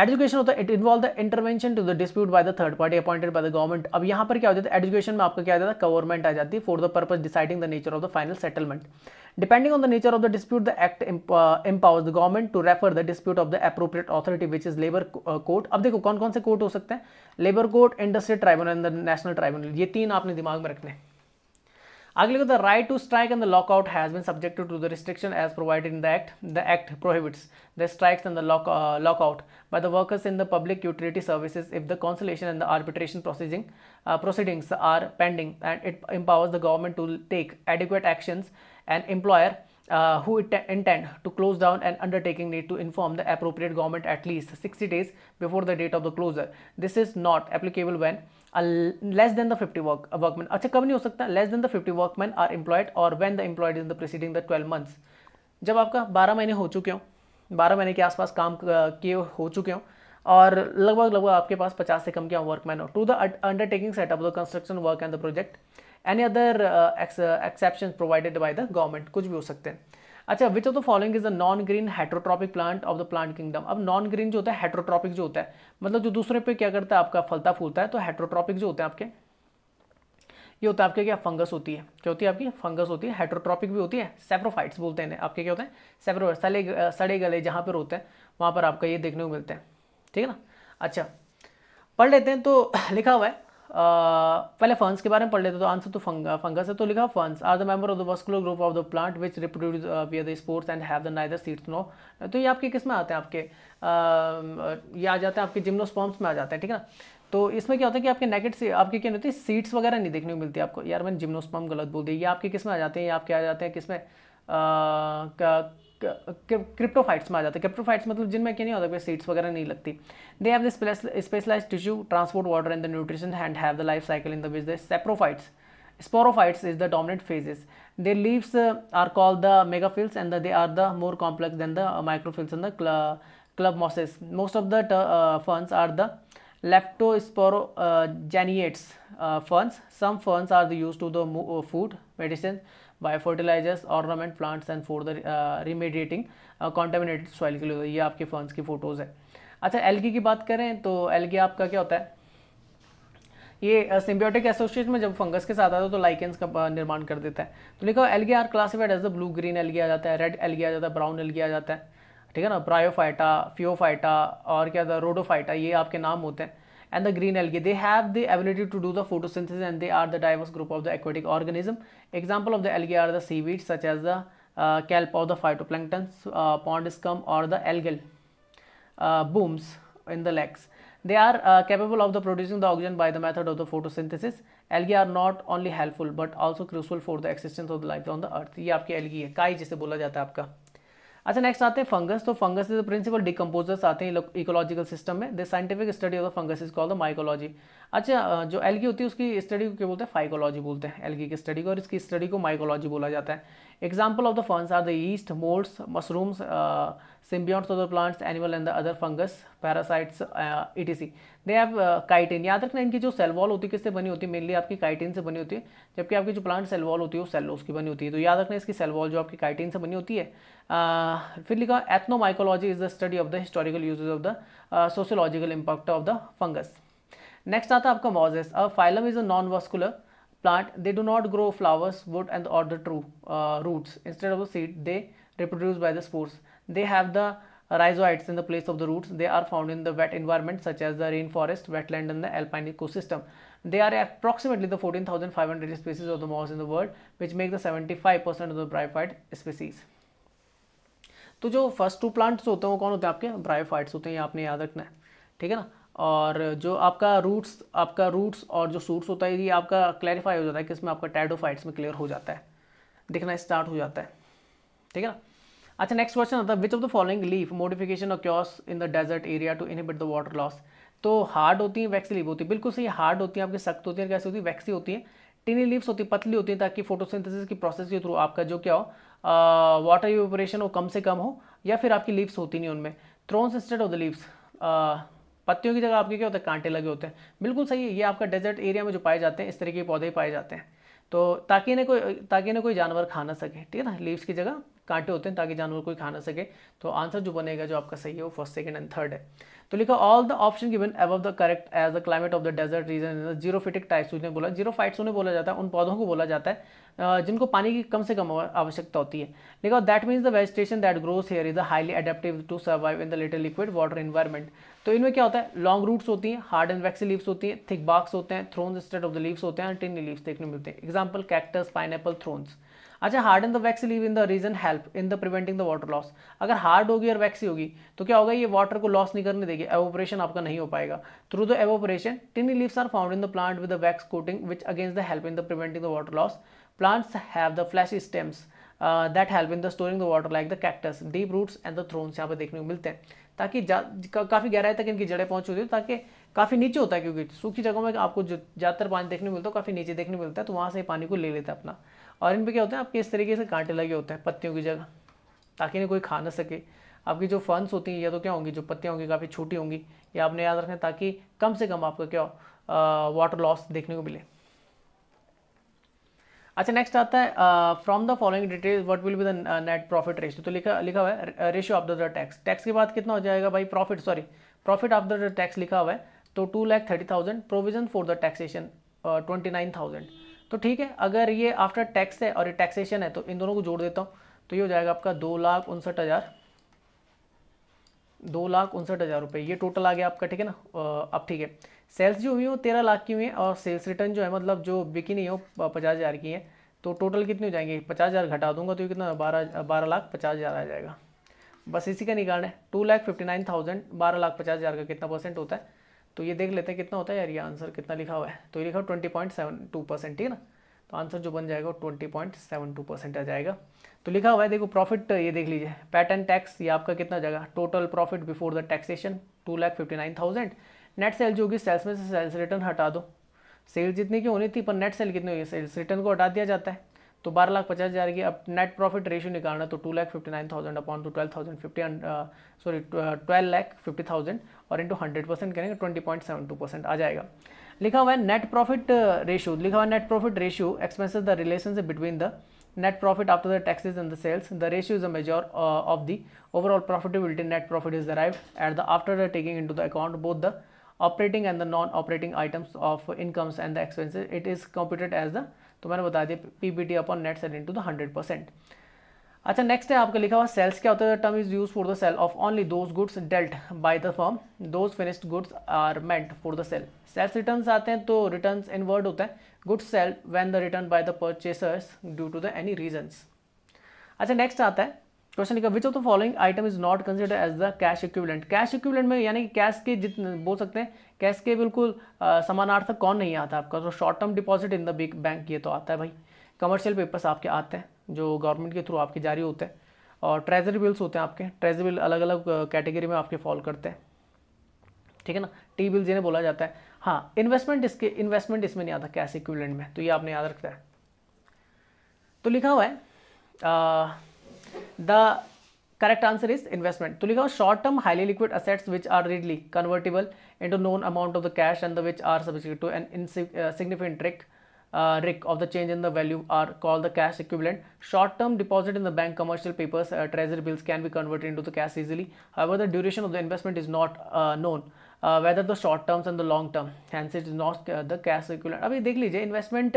education होता है it involve the intervention to the dispute by the third party appointed by the government अब यहाँ पर क्या हो जाता है एजुकेशन में आपका क्या आ जाता है गवर्नमेंट आ जाती है for the purpose deciding the nature of the final settlement depending on the nature of the dispute the act empowers the government to refer the dispute of the appropriate authority which is labour court अब देखो कौन कौन से court हो सकते हैं labour court industry tribunal and the national tribunal ये तीन आपने दिमाग में रखने हैं Again, the right to strike and the lockout has been subjected to the restriction as provided in the Act. The Act prohibits the strikes and the lock, uh, lockout by the workers in the public utility services if the conciliation and the arbitration proceeding, uh, proceedings are pending and it empowers the government to take adequate actions and employer uh, who intend to close down an undertaking need to inform the appropriate government at least 60 days before the date of the closure. This is not applicable when less than the fifty work workman अच्छा कब नहीं हो सकता less than the fifty workman are employed और when the employed is the preceding the twelve months जब आपका बारह महीने हो चुके हों बारह महीने के आसपास काम किए हो चुके हों और लगभग लगभग आपके पास पचास से कम के वर्कमैन हो to the undertaking set up the construction work and the project any other exception provided by the government कुछ भी हो सकते हैं अच्छा which of the following is a non green heterotrophic plant of the plant kingdom अब non green जो होता है हेट्रोट्रॉपिक जो होता है मतलब जो दूसरे पे क्या करता है आपका फलता फूलता है तो हेट्रोट्रॉपिक जो होते हैं आपके ये होता है आपके क्या फंगस होती है क्या होती है आपकी फंगस होती है हेट्रोट्रॉपिक भी होती है सेप्रोफाइट्स बोलते हैं आपके क्या होते हैं सेप्रो सले सड़े गले जहाँ पर होते हैं वहाँ पर आपका ये देखने को मिलते हैं ठीक है ना अच्छा पढ़ लेते हैं तो लिखा हुआ है पहले फंस के बारे में पढ़ लेते तो आंसर तो फंगा फंगस है तो लिखा ferns are the member of the vascular group of the plant which reproduce via the spores and have the neither seeds no तो ये आपके किस में आते हैं आपके ये आ जाते हैं आपके जिम्नोस्पॉम्स में आ जाते हैं ठीक है ना तो इसमें क्या होता है कि आपके नेगेट से आपके क्या होती है सीट्स वगैरह नहीं देखने को मिलती आपको यार मैंने जिम्नोस्पम गलत बोल दी ये आपके किस में आ जाते हैं ये आपके आ जाते हैं किस में क्रिप्टोफाइट्स में आ जाते हैं क्रिप्टोफाइट्स मतलब जिनमें क्या नहीं होता कोई सीट्स वगैरह नहीं लगती they have the specialise tissue transport water and the nutrition and have the life cycle in the business saprophytes sporophytes is the dominant phases they leaves are called the megaphylls and they are the more complex than the microphylls and the club mosses most of the ferns are the leptosporangiates ferns some ferns are the use to the food medicine by fertilisers ornament plants and for the remediating contaminated soil के लिए ये आपके ferns की photos है अच्छा algae की बात करें तो एल्गी आपका क्या होता है ये सिम्बियोटिक uh, एसोसिएट में जब फंगस के साथ आता है तो लाइकेंस का uh, निर्माण कर देता है तो देखो algae are classified as the blue green एल आ जाता है रेड एल आ जाता है ब्राउन एल आ जाता है ठीक है ना प्रायोफाइटा फ्योफाइटा और क्या होता है रोडोफाइटा ये आपके नाम होते हैं and the green algae. They have the ability to do the photosynthesis and they are the diverse group of the aquatic organism. Example of the algae are the seaweeds such as the uh, kelp or the phytoplankton, uh, pond scum or the algal uh, booms in the lakes. They are uh, capable of the producing the oxygen by the method of the photosynthesis. Algae are not only helpful but also crucial for the existence of the life on the earth. ye aapki algae hai kai jise bola jata hai aapka अच्छा next आते हैं fungus तो fungus is the principal decomposers आते हैं ecological system में the scientific study of the fungus is called the mycology अच्छा जो algae होती है उसकी स्टडी को क्या बोलते हैं फाइकोलॉजी बोलते हैं एलगी की स्टडी को और इसकी स्टडी को माइकोलॉजी बोला जाता है example of the ferns are the yeast moulds mushrooms symbionts of plants animal and and the other fungus parasites uh, etc they have chitin uh, याद रखना इनकी जो सेल वॉल होती है किससे बनी होती है मेनली आपकी काइटिन से बनी होती है जबकि आपकी जो प्लांट सेल वॉल होती है वो सेलोस की बनी होती है तो याद रखना इसकी सेल वॉल जो आपकी काइटिन से बनी होती है uh, फिर लिखा ethnomycology is the study of the historical uses of the sociological impact of the fungus next आता आपका mosses a phylum is a non vascular plant they do not grow flowers wood and or the true uh, roots instead of the seed they reproduce by the They have the rhizoids in the place of the roots. They are found in the wet environment such as the rainforest, wetland and the alpine ecosystem. They are approximately the 14,500 species of the moss in the world which make the 75% of the bryophyte species. तो जो first to plants होते हैं वो कौन होते हैं आपके bryophytes होते हैं ये आपने याद रखना है ठीक है ना और जो आपका रूट्स आपका रूट्स और जो सूट्स होता है ये आपका क्लैरिफाई हो जाता है कि इसमें आपका टैडोफाइट्स में क्लियर हो जाता है दिखना स्टार्ट हो जाता है ठीक है ना अच्छा नेक्स्ट क्वेश्चन होता है which of the following leaf modification of occurs in the desert area to inhibit the water loss तो हार्ड होती है वैक्सी लीफ होती है बिल्कुल सही हार्ड होती है आपकी सख्त होती है कैसे होती है वैक्सी होती है टिनी लीव्स होती है पतली होती है ताकि फोटोसिंथेसिस की प्रोसेस के थ्रू आपका जो क्या हो वाटर इवेपोरेशन हो कम से कम हो या फिर आपकी लीव्स होती नहीं उनमें thorns instead of the leaves पत्तियों की जगह आपके क्या होता है कांटे लगे होते हैं बिल्कुल सही है ये आपका डेजर्ट एरिया में जो पाए जाते हैं इस तरह के पौधे ही पाए जाते हैं तो ताकि इन्हें कोई ताकि इन्हें कोई जानवर खा ना सके ठीक है ना लीव्स की जगह कांटे होते हैं ताकि जानवर कोई खा ना सके तो आंसर जो बनेगा जो आपका सही है वो फर्स्ट सेकंड एंड थर्ड है तो लिखा all the option given above the correct as the climate of the desert region xerophytic types उन्हें बोला जीरोफाइट्स उन्हें बोला जाता है उन पौधों को बोला जाता है जिनको पानी की कम से कम आवश्यकता होती है लिखा that means the vegetation that grows here is the highly adaptive to survive in the little liquid water environment तो इनमें क्या होता है लॉन्ग रूट्स होती हैं हार्ड एंड वैक्सी लीव्स होती हैं थिक बाक्स होते हैं thorns state of the leaves होते हैं टिनी लीव्स देखने मिलते हैं एग्जाम्पल कैक्टस पाइनएपल थ्रोन्स अच्छा hard and the waxy leave in the region help in the preventing the water loss अगर हार्ड होगी और वैक्सी होगी तो क्या होगा ये वाटर को लॉस नहीं करने देगी एवोपरेशन आपका नहीं हो पाएगा through the evaporation tiny leaves are found in the plant with the wax coating which against the help in the preventing the water loss plants have the flash stems that help in the storing the water like the cactus deep roots and the thorns यहाँ पे देखने को मिलते हैं ताकि का, काफ़ी गहराई तक इनकी जड़ें पहुँची होती है ताकि काफ़ी नीचे होता है क्योंकि सूखी जगहों में आपको जो ज़्यादातर पानी देखने मिलता है काफ़ी नीचे देखने मिलता है तो वहाँ से पानी को ले लेता है अपना और इन पर क्या होता है आपके इस तरीके से कांटे लगे होते हैं पत्तियों की जगह ताकि इन्हें कोई खा ना सके आपकी जो फंस होती हैं या तो क्या होंगी जो पत्तियाँ होंगी काफ़ी छोटी होंगी या आपने याद रखें ताकि कम से कम आपका क्या वाटर लॉस देखने को मिले अच्छा नेक्स्ट आता है from the following details what will be the net profit ratio तो लिखा लिखा हुआ है ratio of the tax tax के बाद कितना हो जाएगा भाई profit sorry profit of the tax लिखा हुआ है तो two lakh thirty thousand provision for the taxation twenty nine thousand तो ठीक है अगर ये आफ्टर टैक्स है और ये टैक्सेशन है तो इन दोनों को जोड़ देता हूँ तो ये हो जाएगा आपका दो लाख उनसठ हज़ार दो लाख उनसठ हज़ार रुपये ये टोटल आ गया आपका ठीक है ना अब ठीक है सेल्स जो हुई हो तेरह लाख की हुई है और सेल्स रिटर्न जो है मतलब जो बिकी नहीं हो पचास हज़ार की है तो टोटल कितनी हो जाएंगे पचास हज़ार घटा दूंगा तो ये कितना बारह बारह लाख पचास हज़ार आ जाएगा बस इसी का निकालना है two lakh fifty nine thousand बारह लाख पचास हज़ार का कितना परसेंट होता है तो ये देख लेते हैं कितना होता है यार ये आंसर कितना लिखा हुआ है तो ये लिखा हुआ twenty point seven two percent ठीक है ना तो आंसर जो बन जाएगा वो twenty point seven two percent आ जाएगा तो लिखा हुआ है देखो प्रॉफिट ये देख लीजिए पैटर्न टैक्स ये आपका कितना जाएगा total profit before the taxation two lakh fifty nine thousand net sale जो होगी सेल्स में से सेल्स रिटर्न हटा दो सेल्स जितनी की होनी थी पर नेट सेल कितनी हुई सेल्स रिटर्न को हटा दिया जाता है तो बारह लाख पचास हज़ार की अब नेट प्रॉफिट रेशियो निकालना तो two lakh fifty nine thousand upon two twelve thousand fifty sorry twelve lakh fifty thousand और इंटू हंड्रेड परसेंट करेंगे twenty point seven two percent आ जाएगा लिखा हुआ है नेट प्रॉफिट रेशो लिखा हुआ है net profit ratio expenses the relationship between the net profit after the taxes and the sales the ratio is a measure of the overall profitability net profit is arrive at the after the taking into the account both the operating and the non operating items of incomes and the expenses it is computed as the तो मैंने बता दिया P B T upon net cell in into the hundred percent अच्छा next है आपका लिखा हुआ sales क्या होता है term is use for the sale of only those goods dealt by the firm those finished goods are meant for the sale sales return आते हैं तो रिटर्न इन वर्ड होता है goods sale when the return by the purchasers due to the any reasons अच्छा next आता है question लिखा which of the following item is not consider as the cash equivalent cash equivalent में यानी कि cash के जितने बोल सकते हैं कैश के बिल्कुल समानार्थक कौन नहीं आता आपका तो short term deposit in the big bank ये तो आता है भाई कमर्शियल पेपर्स आपके आते हैं जो गवर्नमेंट के थ्रू आपके जारी होते हैं और ट्रेजरी बिल्स होते हैं आपके ट्रेजरी बिल अलग अलग कैटेगरी में आपके फॉल करते हैं ठीक है ना टी बिल जिन्हें बोला जाता है हाँ इन्वेस्टमेंट इसके इन्वेस्टमेंट इसमें नहीं आता कैश इक्विवेलेंट में तो ये आपने याद रखता है तो लिखा हुआ है the correct answer is investment तो लिखा हुआ short term highly liquid assets which are readily convertible into known amount of the cash and the which are subject to an insignificant trick uh, of the change in the value are called the cash equivalent. Short-term deposit in the bank, commercial papers, uh, treasury bills can be converted into the cash easily. However, the duration of the investment is not uh, known. Uh, whether the short terms and the long term hence it is not uh, the cash equivalent अभी देख लीजिए investment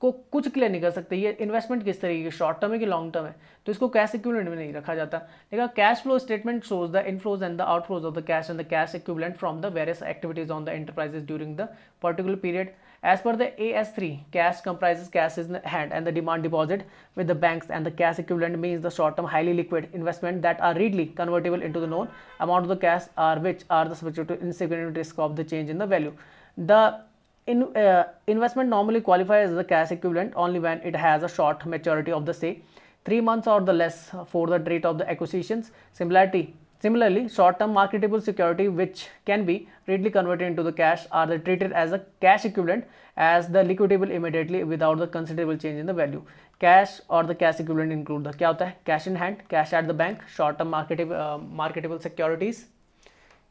को कुछ clear नहीं कर सकते ये Investment किस तरीके की short-term है कि long-term है तो इसको cash equivalent में नहीं रखा जाता देखा cash flow statement shows the inflows the the outflows of the cash and the cash equivalent from the various activities on the enterprises during the particular period as per the AS3, cash comprises cash in hand and the demand deposit with the banks and the cash equivalent means the short-term highly liquid investment that are readily convertible into the known amount of the cash are which are the subject to insignificant risk of the change in the value. The in, uh, investment normally qualifies as the cash equivalent only when it has a short maturity of the say 3 months or the less for the date of the acquisitions. Similarly, Similarly, short-term marketable security which can be readily converted into the cash are the treated as a cash equivalent as the liquidable immediately without the considerable change in the value. Cash or the cash equivalent include the क्या होता है cash in hand, cash at the bank, short-term marketable uh, marketable securities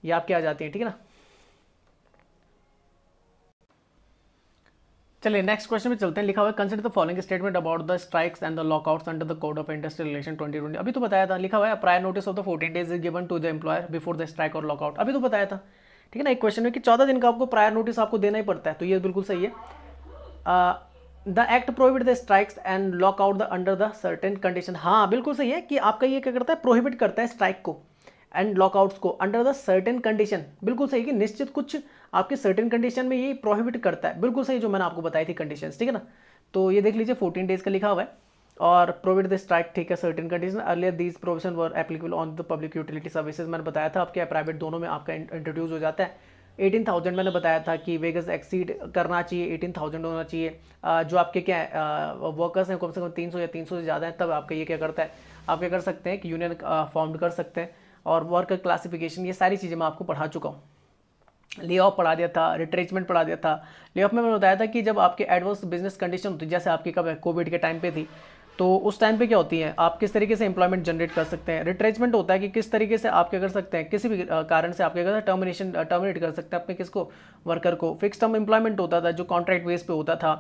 ये आपकी आ जाती है ठीक है ना चलिए नेक्स्ट क्वेश्चन में चलते हैं लिखा हुआ है consider the following statement about the strikes and the lockouts under the code of industrial relation 2020 अभी तो बताया था लिखा हुआ है prior notice of the 14 days is given to the employer before the strike और लॉकआउट अभी तो बताया था ठीक है ना एक क्वेश्चन में कि चौदह दिन का आपको प्रायर नोटिस आपको देना ही पड़ता है तो ये बिल्कुल सही है the act prohibit the strikes and lockout the under the certain condition हाँ बिल्कुल सही है कि आपका ये क्या करता है प्रोहिबिट करता है स्ट्राइक को एंड लॉकआउट्स को अंडर द सर्टेन कंडीशन बिल्कुल सही कि निश्चित कुछ आपके सर्टेन कंडीशन में ये प्रोहिबिट करता है बिल्कुल सही जो मैंने आपको बताई थी कंडीशन ठीक है ना तो ये देख लीजिए फोर्टीन डेज का लिखा हुआ है और प्रोविड द स्ट्राइक ठीक है certain condition earlier this provision were applicable on the public utility services मैंने बताया था आपके प्राइवेट दोनों में आपका इंट्रोड्यूस हो जाता है एटीन थाउजेंड मैंने बताया था कि वेगस एक्सीड करना चाहिए एटीन थाउजेंड होना चाहिए जो आपके क्या वर्कर्स हैं कम से कम तीन सौ या तीन सौ से ज़्यादा हैं तब आपका ये क्या करता है आप क्या कर सकते हैं कि यूनियन फॉर्म कर सकते हैं और वर्कर क्लासिफिकेशन ये सारी चीज़ें मैं आपको पढ़ा चुका हूँ ले ऑफ पढ़ा दिया था रिट्रेचमेंट पढ़ा दिया था ले ऑफ में मैंने बताया था कि जब आपके एडवर्स बिजनेस कंडीशन होती जैसे आपकी कब कोविड के टाइम पे थी तो उस टाइम पे क्या होती है आप किस तरीके से एम्प्लॉयमेंट जनरेट कर सकते हैं रिट्रेचमेंट होता है कि किस तरीके से आप क्या कर सकते हैं किसी भी कारण से आप क्या कर टर्मिनेशन टर्मिनेट कर सकते हैं अपने किसको वर्कर को फिक्स टर्म एम्प्लॉयमेंट होता था जो कॉन्ट्रैक्ट बेस पे होता था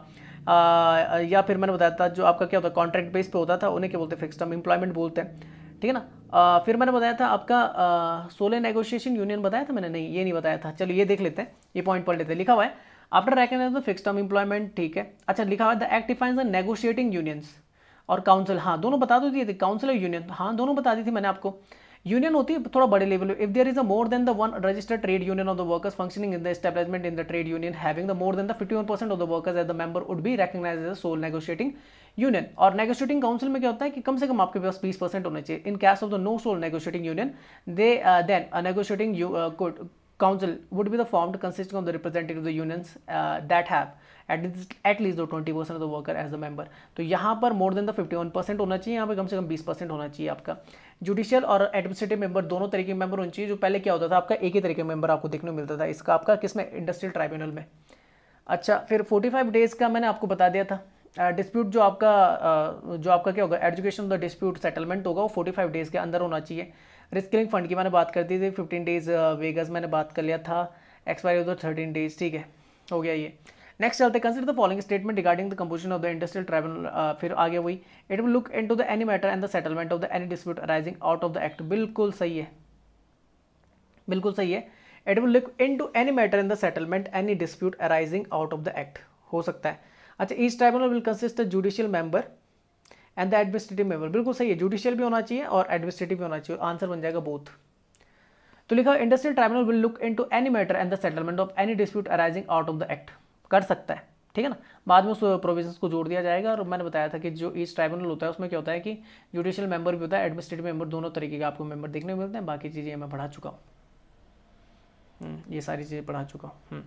आ, या फिर मैंने बताया था जो आपका क्या होता है कॉन्ट्रैक्ट बेस पे होता था उन्हें क्या बोलते हैं फिक्स टर्म एम्प्लॉयमेंट बोलते हैं ठीक है ना आ, फिर मैंने बताया था आपका सोलह नेगोशिएशन यूनियन बताया था मैंने नहीं ये नहीं बताया था चलो ये देख लेते हैं ये पॉइंट पढ़ लेते हैं लिखा हुआ है after recognise the fix term employment ठीक है अच्छा लिखा हुआ है the act define the negotiating unions और काउंसिल हाँ दोनों बता दो तो दिए थे काउंसिल और यूनियन हाँ दोनों बता दी थी मैंने आपको यूनियन होती है थोड़ा बड़े level if there is a more than the one registered trade union of the workers functioning in the establishment in the trade union having the more than the fifty one percent of the workers as the member would be recognise as sole negotiating union और negotiating council में क्या होता है कि कम से कम आपके पास बीस percent होने चाहिए in case of the no sole negotiating union they then negotiating council would be the form consisting of the representative of the unions uh, that have at least at percent of the worker as a member तो यहाँ पर more than the fifty one percent होना चाहिए यहाँ पर कम से कम बीस percent होना चाहिए आपका जुडिशियल और एडमिनिस्ट्रेटिव मेंबर दोनों तरीके के मेंबर होने चाहिए जो पहले क्या होता था आपका एक ही तरीके का मेंबर आपको देखने को मिलता था इसका आपका किसमें इंडस्ट्रियल ट्राइब्यूनल में अच्छा फिर 45 डेज़ का मैंने आपको बता दिया था डिस्प्यूट जो आपका जो आपका क्या होगा एजुकेशन द डिस्प्यूट सेटलमेंट होगा वो फाइव डेज़ के अंदर होना चाहिए रिस्किलिंग फंड की मैंने बात कर दी थी फिफ्टीन डेज़ वेगस मैंने बात कर लिया था एक्सपायरी होता थर्टीन डेज़ ठीक है हो गया ये नेक्स्ट चलते consider the following statement regarding the composition of the industrial tribunal फिर आगे वही it will look into the any matter and the settlement of the any dispute arising out of the act बिल्कुल सही है बिल्कुल सही है it will look into any matter in the settlement any dispute arising out of the act हो सकता है अच्छा east tribunal will consist the judicial member and the administrative member बिल्कुल सही है जुडिशियल भी होना चाहिए और एडमिनिस्ट्रेटिव भी होना चाहिए आंसर बन जाएगा बोथ तो लिखा industrial tribunal will look into any matter and the settlement of any dispute arising out of the act कर सकता है ठीक है ना बाद में उस प्रोविजन को जोड़ दिया जाएगा और मैंने बताया था कि जो ईस्ट ट्राइब्यूनल होता है उसमें क्या होता है कि जुडिशियल मेंबर भी होता है एडमिनिस्ट्रेटिव मेंबर दोनों तरीके के आपको मेंबर देखने को मिलते हैं बाकी चीज़ें मैं पढ़ा चुका हूँ हम्म, ये सारी चीज़ें पढ़ा चुका हूँ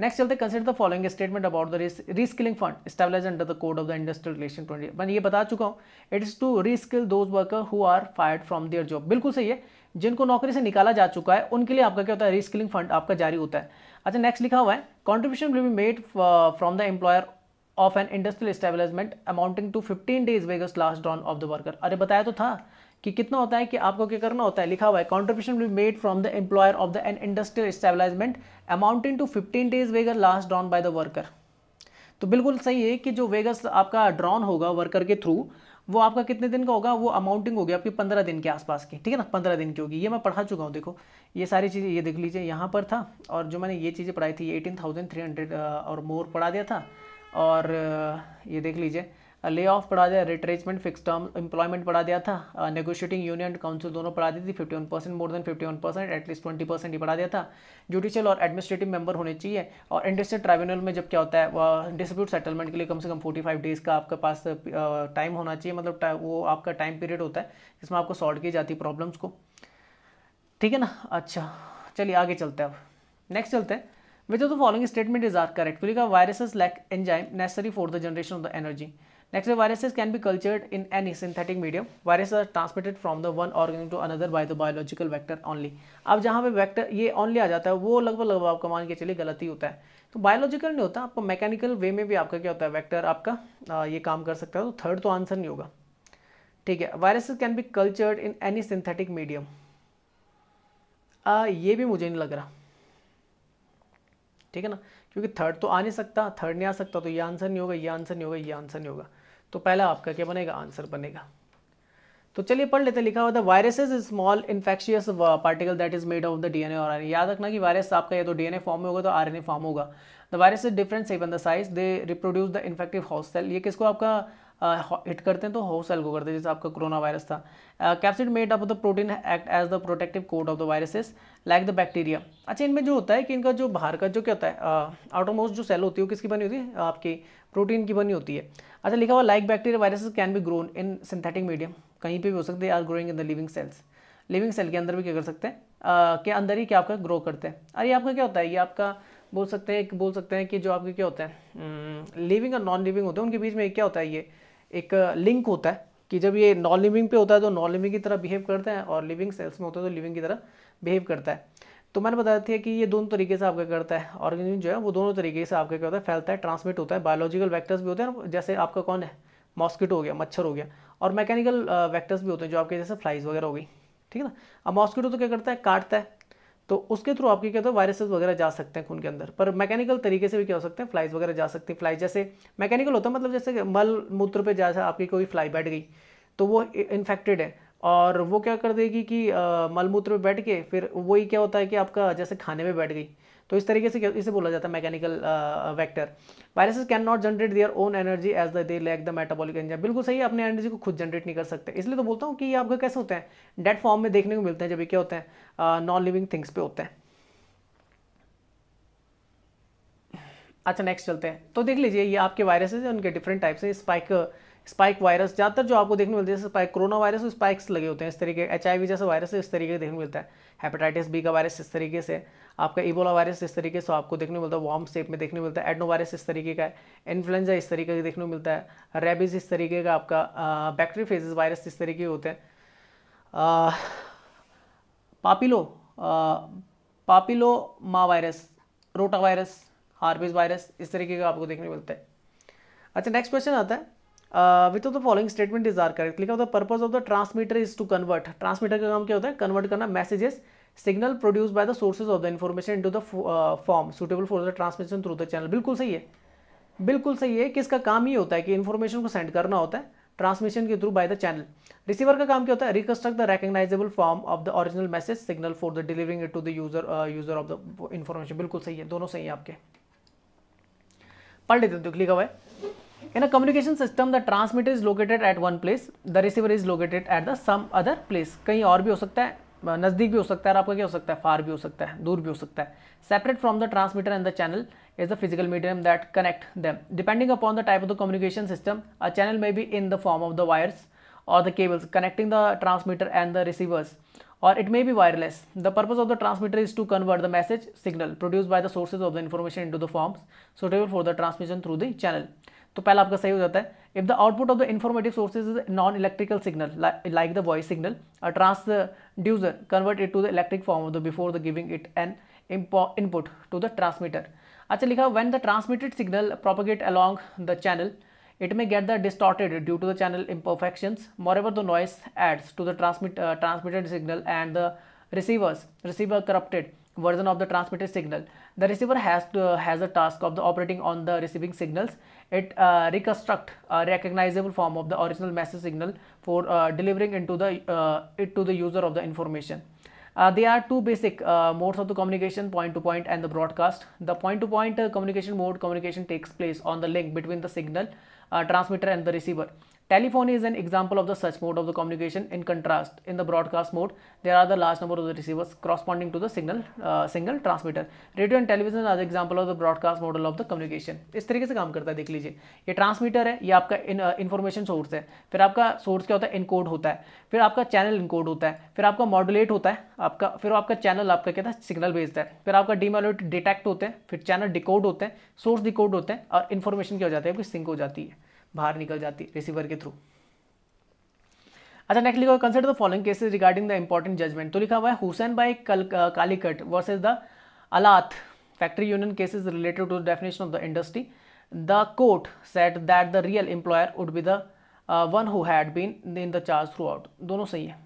नेक्स्ट हम्म, चलते consider the following statement about the reskilling fund stabilise under the code of the industrial relation twenty मैं ये बता चुका हूँ it is to reskill those worker who are fired from their job बिल्कुल सही है जिनको नौकरी से निकाला जा चुका है उनके लिए आपका क्या होता है रिस्किलिंग फंड आपका जारी होता है अच्छा नेक्स्ट लिखा हुआ है contribution will be made uh, from the employer of an industrial establishment amounting to 15 days wages last drawn of the worker अरे बताया तो था कि कितना होता है कि आपको क्या करना होता है लिखा हुआ है contribution will made from the employer of the an industrial establishment amounting to 15 days wages last drawn by the worker तो बिल्कुल सही है कि जो वेगस आपका ड्रॉन होगा वर्कर के थ्रू वो आपका कितने दिन का होगा वो अमाउंटिंग होगी आपकी पंद्रह दिन के आसपास की ठीक है ना पंद्रह दिन की होगी ये मैं पढ़ा चुका हूँ देखो ये सारी चीज़ें ये देख लीजिए यहाँ पर था और जो मैंने ये चीज़ें पढ़ाई थी एटीन थाउजेंड थ्री हंड्रेड और मोर पढ़ा दिया था और ये देख लीजिए ले ऑफ पढ़ा दिया रिट्रेचमेंट फिक्स टर्म एम्प्लॉयमेंट पढ़ा दिया था नेगोशिएटिंग यूनियन काउंसिल दोनों पढ़ा दी थी fifty one percent more than fifty one percent at least twenty percent ही पढ़ा दिया था जुडिशियल और एडमिनिस्ट्रेटिव मेंबर होने चाहिए और इंडस्ट्रियल ट्राइब्यूनल में जब क्या होता है डिस्प्यूट सेटलमेंट के लिए कम से कम फोर्टी फाइव डेज़ का आपके पास टाइम होना चाहिए मतलब वो आपका टाइम पीरियड होता है जिसमें आपको सॉल्व की जाती है प्रॉब्लम्स को ठीक है ना अच्छा चलिए आगे चलते हैं अब नेक्स्ट चलते हैं which of the following statement is are correct फिर का viruses lack enzyme necessary for the generation of the energy next viruses can be cultured in any synthetic medium virus are transmitted from the one organic to another by the biological vector only. अब जहाँ पे vector ये only आ जाता है वो लगभग लगभग आपका मान के चलिए गलत ही होता है तो बायोलॉजिकल नहीं होता आपको मैकेनिकल वे में भी आपका क्या होता है वैक्टर आपका आ, ये काम कर सकता है तो थर्ड तो आंसर नहीं होगा ठीक है viruses can be cultured in any synthetic medium ah, ये भी मुझे नहीं लग रहा ठीक है ना क्योंकि थर्ड तो आ नहीं सकता थर्ड नहीं आ सकता तो ये आंसर नहीं होगा ये आंसर नहीं होगा ये आंसर नहीं होगा तो पहला आपका क्या बनेगा आंसर बनेगा तो चलिए पढ़ लेते हैं लिखा हुआ था virus is small infectious particle that is made of the DNA और आरएनए याद रखना कि वायरस आपका या तो डीएनए फॉर्म में होगा तो आरएनए फॉर्म होगा the virus is different save the size they reproduce the infective house cell ये किसको आपका हिट करते हैं तो हो सेल को करते हैं जैसे आपका कोरोना वायरस था capsid made up the protein act as the protective coat of the viruses like the bacteria अच्छा इनमें जो होता है कि इनका जो बाहर का जो क्या होता है आउटरमोस्ट जो सेल होती है वो किसकी बनी होती है आपकी प्रोटीन की बनी होती है अच्छा लिखा हुआ like bacteria viruses can be grown in synthetic medium कहीं पर भी हो सकते हैं are growing in the living cells living cell के अंदर भी क्या कर सकते हैं के अंदर ही क्या आपका ग्रो करते हैं अरे आपका क्या होता है ये आपका बोल सकते हैं बोल सकते हैं कि जो आपके क्या होता है लिविंग और नॉन लिविंग होते हैं उनके बीच में क्या होता है ये एक लिंक होता है कि जब ये नॉन लिविंग पे होता है तो नॉन लिविंग की तरह बिहेव करता है और लिविंग सेल्स में होता है तो लिविंग की तरह बिहेव करता है तो मैंने बताया था कि ये दोनों तरीके से आपका करता है ऑर्गेनिज्म जो है वो दोनों तरीके से आपका क्या होता है फैलता है ट्रांसमिट होता है बायोलॉजिकल वैक्टर्स भी होते हैं जैसे आपका कौन है मॉस्किटो हो गया मच्छर हो गया और मैकेनिकल वैक्टर्स भी होते हैं जो आपके जैसे फ्लाइज वगैरह हो गई ठीक है ना अब मॉस्किटो तो क्या करता है काटता है तो उसके थ्रू आपके क्या होता है वायरसेस वगैरह जा सकते हैं खून के अंदर पर मैकेनिकल तरीके से भी क्या हो सकते हैं फ्लाइज वगैरह जा सकती हैं फ्लाइज जैसे मैकेनिकल होता है मतलब जैसे मल मूत्र पे जैसे आपकी कोई फ्लाई बैठ गई तो वो इन्फेक्टेड है और वो क्या कर देगी कि मलमूत्र पर बैठ के फिर वही क्या होता है कि आपका जैसे खाने में बैठ गई तो इस तरीके से इसे बोला जाता है mechanical vector viruses can not generate their own energy as the they lack the metabolic enzyme बिल्कुल सही है अपने एनर्जी को खुद जनरेट नहीं कर सकते इसलिए तो बोलता हूँ कि ये आपको कैसे होते हैं डेड फॉर्म में देखने को मिलते हैं जब ये क्या होते हैं नॉन लिविंग थिंग्स पे होते हैं अच्छा नेक्स्ट चलते हैं तो देख लीजिए ये आपके वायरसेस हैं उनके डिफरेंट टाइप्स हैं स्पाइक स्पाइक वायरस ज़्यादातर जो आपको देखने मिलते हैं जैसे स्पाइक कोरोना वायरस और स्पाइक्स लगे होते हैं इस तरीके एच आई जैसे वायरस इस तरीके देखने मिलता है हेपेटाइटिस बी का वायरस इस तरीके से आपका इबोला वायरस इस तरीके से आपको देखने मिलता है वार्म शेप में देखने मिलता है एडनो वायरस इस तरीके का है इन्फ्लुएंजा इस तरीके का देखने मिलता है रेबिज इस तरीके का आपका बैक्टीरियफेजिस वायरस इस तरीके होते हैं पापिलो पापिलो मा वायरस रोटा वायरस हार्बिस वायरस इस तरीके का आपको देखने मिलता है अच्छा नेक्स्ट क्वेश्चन आता है which of the following statement is are correct लिखा होता है purpose of the transmitter is to convert transmitter का काम क्या होता है कन्वर्ट करना messages signal produce by the sources of the information to the form suitable for the transmission through the channel बिल्कुल सही है बिल्कुल सही है कि इसका काम ही होता है कि इन्फॉर्मेशन को सेंड करना होता है ट्रांसमिशन के through by the channel receiver का काम क्या होता है reconstruct the recognisable form of the original message signal for the delivering it to the user user of the information बिल्कुल सही है दोनों सही है आपके पढ़ लेते हैं दुख तो लिखा हुआ है In a communication system, the transmitter is located at one place, the receiver is located at the some other place. कहीं और भी हो सकता है नज़दीक भी हो सकता है आपका क्या हो सकता है फार भी हो सकता है दूर भी हो सकता है separate from the transmitter and the channel is the physical medium that connect them. Depending upon the type of the communication system, a channel may be in the form of the wires or the cables connecting the transmitter and the receivers or it may be wireless. The purpose of the transmitter is to convert the message signal produced by the sources of the information into the forms suitable for the transmission through the channel. तो पहला आपका सही हो जाता है if the output of the informative source is non electrical signal like the voice signal transducer convert it to the electric form of the before the giving it an input to the transmitter अच्छा लिखा when the transmitted signal propagate along the channel it may get the distorted due to the channel imperfection moreover the noise adds to the transmit transmitted signal and the receivers receiver corrupted version of the transmitted signal the receiver has has a task of the operating on the receiving signals it uh, reconstruct a recognizable form of the original message signal for uh, delivering into the uh, it to the user of the information. Uh, there are two basic uh, modes of the communication point to point and the broadcast. The point to point uh, communication mode communication takes place on the link between the signal transmitter and the receiver. Telephone is an example of the such mode of the communication. In contrast, in the broadcast mode, there are the large number of the receivers corresponding to the signal uh, single transmitter. Radio and television are the example of the broadcast model of the communication. इस तरीके से काम करता है देख लीजिए ये transmitter है ये आपका information source है फिर आपका source क्या होता है encode होता है फिर आपका channel encode होता है फिर आपका modulate होता है आपका फिर आपका channel आपका क्या था signal भेजता है फिर आपका demodulate detect होते हैं फिर channel decode होते हैं source decode होते हैं और information क्या हो जाती है आपकी सिंक हो जाती है बाहर निकल जाती है रिसीवर के थ्रू अच्छा नेक्स्ट लिखा consider the following cases regarding the important judgement तो लिखा हुआ है हुसैन बाई कल Calicut versus the Alath factory union cases related to definition of the industry the court set that the real employer would be the one who had been in the charge throughout दोनों सही है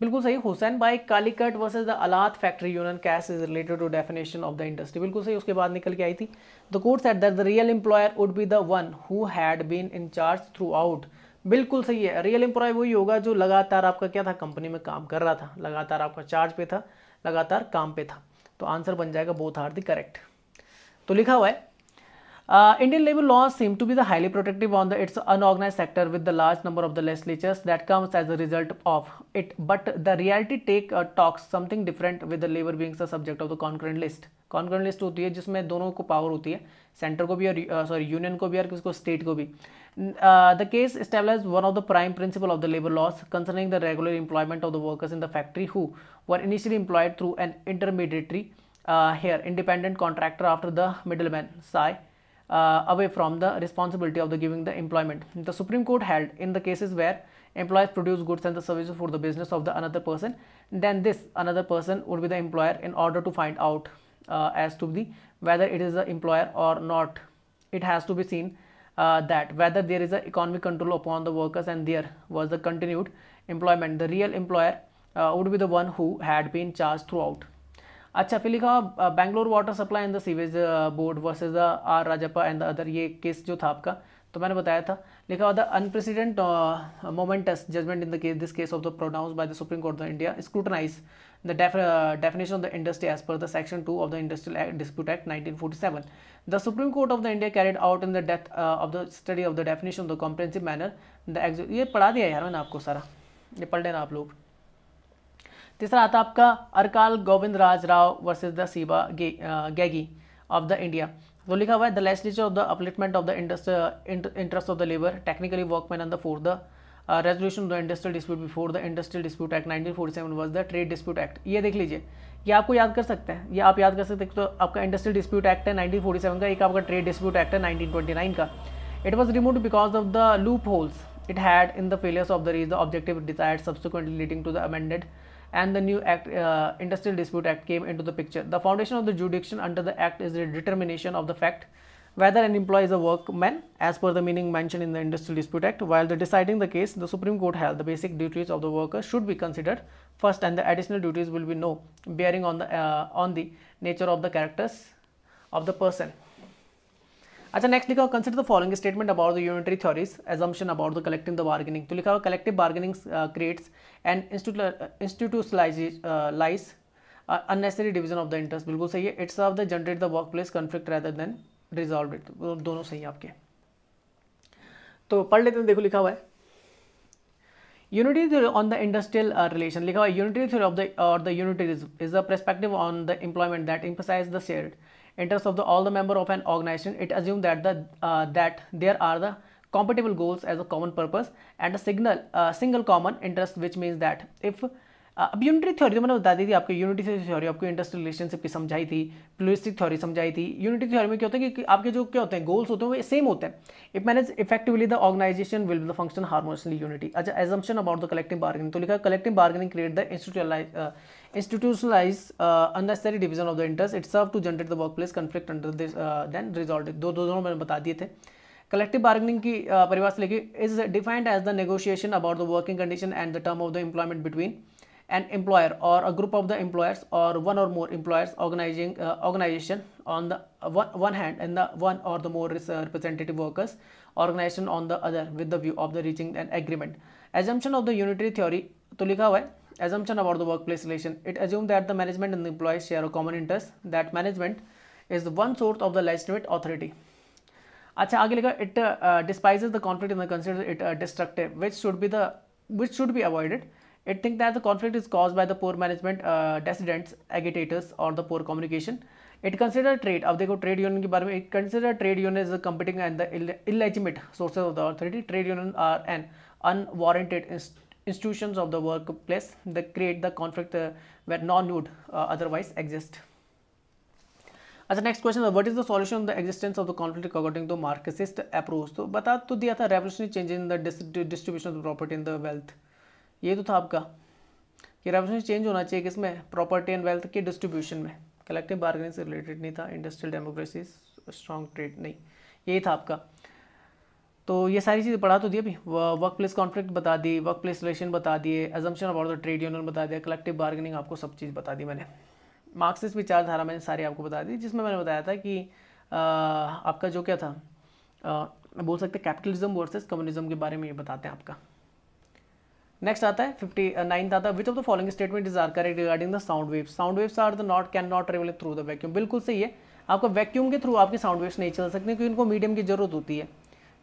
बिल्कुल सही Hussain bhai Calicut versus the Alath factory union case is related to definition of the industry बिल्कुल सही उसके बाद निकल के आई थी the court set that the real employer would be the one who had been charge throughout बिल्कुल सही है रियल एम्प्लॉय वही होगा जो लगातार आपका क्या था कंपनी में काम कर रहा था लगातार आपका चार्ज पे था लगातार काम पे था तो आंसर बन जाएगा बोथ आर द करेक्ट तो लिखा हुआ है Uh, Indian labor laws seem to be the highly protective on the its unorganized sector with the large number of the legislatures that comes as a result of it. But the reality takes uh, talks something different with the labor being the subject of the concurrent list. Concurrent list होती है जिसमें दोनों power होती center को भी और uh, sorry union को भी और किसको state को भी. Uh, the case establishes one of the prime principle of the labor laws concerning the regular employment of the workers in the factory who were initially employed through an intermediary here independent contractor after the middleman sigh uh, away from the responsibility of the giving the employment. The Supreme Court held in the cases where employees produce goods and the services for the business of the another person, then this another person would be the employer in order to find out uh, as to the whether it is the employer or not. It has to be seen uh, that whether there is an economic control upon the workers and there was the continued employment. The real employer uh, would be the one who had been charged throughout. अच्छा फिर लिखा Bangalore water supply and the sewage board versus the R Rajappa and the other ये केस जो था आपका तो मैंने बताया था लिखा हुआ the unprecedented momentous judgement in the case this case of the pronounce by the supreme court of India scrutinise the definition of the industry as per the section two of the industrial act dispute act nineteen forty seven the supreme court of the India carried out in the death of the study of the definition of the comprehensive manner the एक्ज ये पढ़ा दिया यार मैंने आपको सारा ये पढ़ लेना आप लोग तीसरा आता आपका Arkal Govind Raj Rao versus the Ciba गे, गैगी ऑफ द इंडिया तो लिखा हुआ है the legislature of the upliftment of the interest of the labour technically workman on the for the resolution of the industrial dispute before the industrial dispute act 1947 was the trade dispute act ये देख लीजिए ये आपको याद कर सकते हैं ये आप याद कर सकते हैं तो आपका इंडस्ट्रियल डिस्प्यूट एक्ट है 1947 का एक आपका ट्रेड डिस्प्यूट एक्ट है 1929 का it was remove because of the loopholes it had in the failures of the रीज the objective desired subsequently leading to the amended and the new act, uh, Industrial Dispute Act came into the picture. The foundation of the jurisdiction under the act is the determination of the fact whether an employee is a workman as per the meaning mentioned in the Industrial Dispute Act. While the deciding the case, the Supreme Court held the basic duties of the worker should be considered first and the additional duties will be no bearing on the, uh, on the nature of the characters of the person. अच्छा next लिखा consider the following statement about the unitary theories assumption about the collective the bargaining तो लिखा हुआ collective bargaining creates and institutionalise unnecessary division of the interest बिल्कुल सही है it's of the generate the workplace conflict rather than resolve it दोनों सही है आपके तो पढ़ लेते हैं देखो लिखा हुआ है unity theory on the industrial uh, relation likha hua unitary theory of the or the unitary is, is a perspective on the employment that emphasizes interest of of the all the member of an organization it assumes that the uh, that there are the compatible goals as a common purpose and a signal uh, single common interest which means that if uh, अब unity theory तो मैंने बता दी थी आपको unity theory आपको industry relationship की समझाई थी प्लूरिस्टिक थ्योरी समझाई थी यूनिटी थ्योरी में क्या होता है कि आपके जो क्या होते हैं गोल्स होते हैं वो सेम होते हैं if manage effectively the organisation will the function harmoniously unity अच्छा assumption about the collective bargaining तो लिखा collective bargaining create the institutionalise institutionalize uh, unnecessary division of the interest it serve to generate the workplace conflict under this uh, then दो दो दोनों मैंने बता दिए थे कलेक्टिव बार्गनिंग की uh, परिभाषा लिखी is defined as the negotiation about the working condition and the term of the employment between an employer or a group of the employers or one or more employers organising organisation on the one hand and the one or the more representative workers organisation on the other with the view of the reaching and agreement assumption of the unitary theory तो लिखा हुआ है Assumption about the workplace relation. It assumes that the management and the employees share a common interest, that management is the one source of the legitimate authority. अच्छा आगे लिखा it uh, despises the conflict in the consider it destructive, which should be the which should be avoided. it thinks that the conflict is caused by the poor management uh, dissidents agitators or the poor communication it considers trade अब देखो trade union के बारे में it considers trade union as a competing and the illegitimate sources of the authority trade unions are an unwarranted institutions of the workplace that create the conflict uh, where none would uh, otherwise exist. अच्छा next question what is the solution of the existence of the conflict according to Marxist approach तो बता तो दिया था revolutionary change in the distribution of property in the wealth ये तो था आपका कि रेवोल्यूशनरी चेंज होना चाहिए किसमें प्रॉपर्टी एंड वेल्थ के डिस्ट्रीब्यूशन में कलेक्टिव बार्गेनिंग से रिलेटेड नहीं था इंडस्ट्रियल डेमोक्रेसी स्ट्रॉन्ग ट्रेड नहीं यही था आपका तो ये सारी चीज़ें पढ़ा तो दी अभी वर्क प्लेस कॉन्फ्लिक्ट बता दी वर्क प्लेस रिलेशन बता दिए assumption about the trade union बता दिया कलेक्टिव बार्गेनिंग आपको सब चीज़ बता दी मैंने मार्क्सिस्ट विचारधारा मैंने सारी आपको बता दी जिसमें मैंने बताया था कि आ, आपका जो क्या था आ, बोल सकते कैपिटलिज्म वर्सेस कम्युनिज्म के बारे में ये बताते हैं आपका नेक्स्ट आता है फिफ्टी नाइन्थ आता है which of the following statement is are correct regarding the sound waves sound waves are the not can not travel through the vacuum बिल्कुल सही है आपका वैक्यूम के थ्रू आपकी साउंड वेव्स नहीं चल सकते क्योंकि उनको मीडियम की जरूरत होती है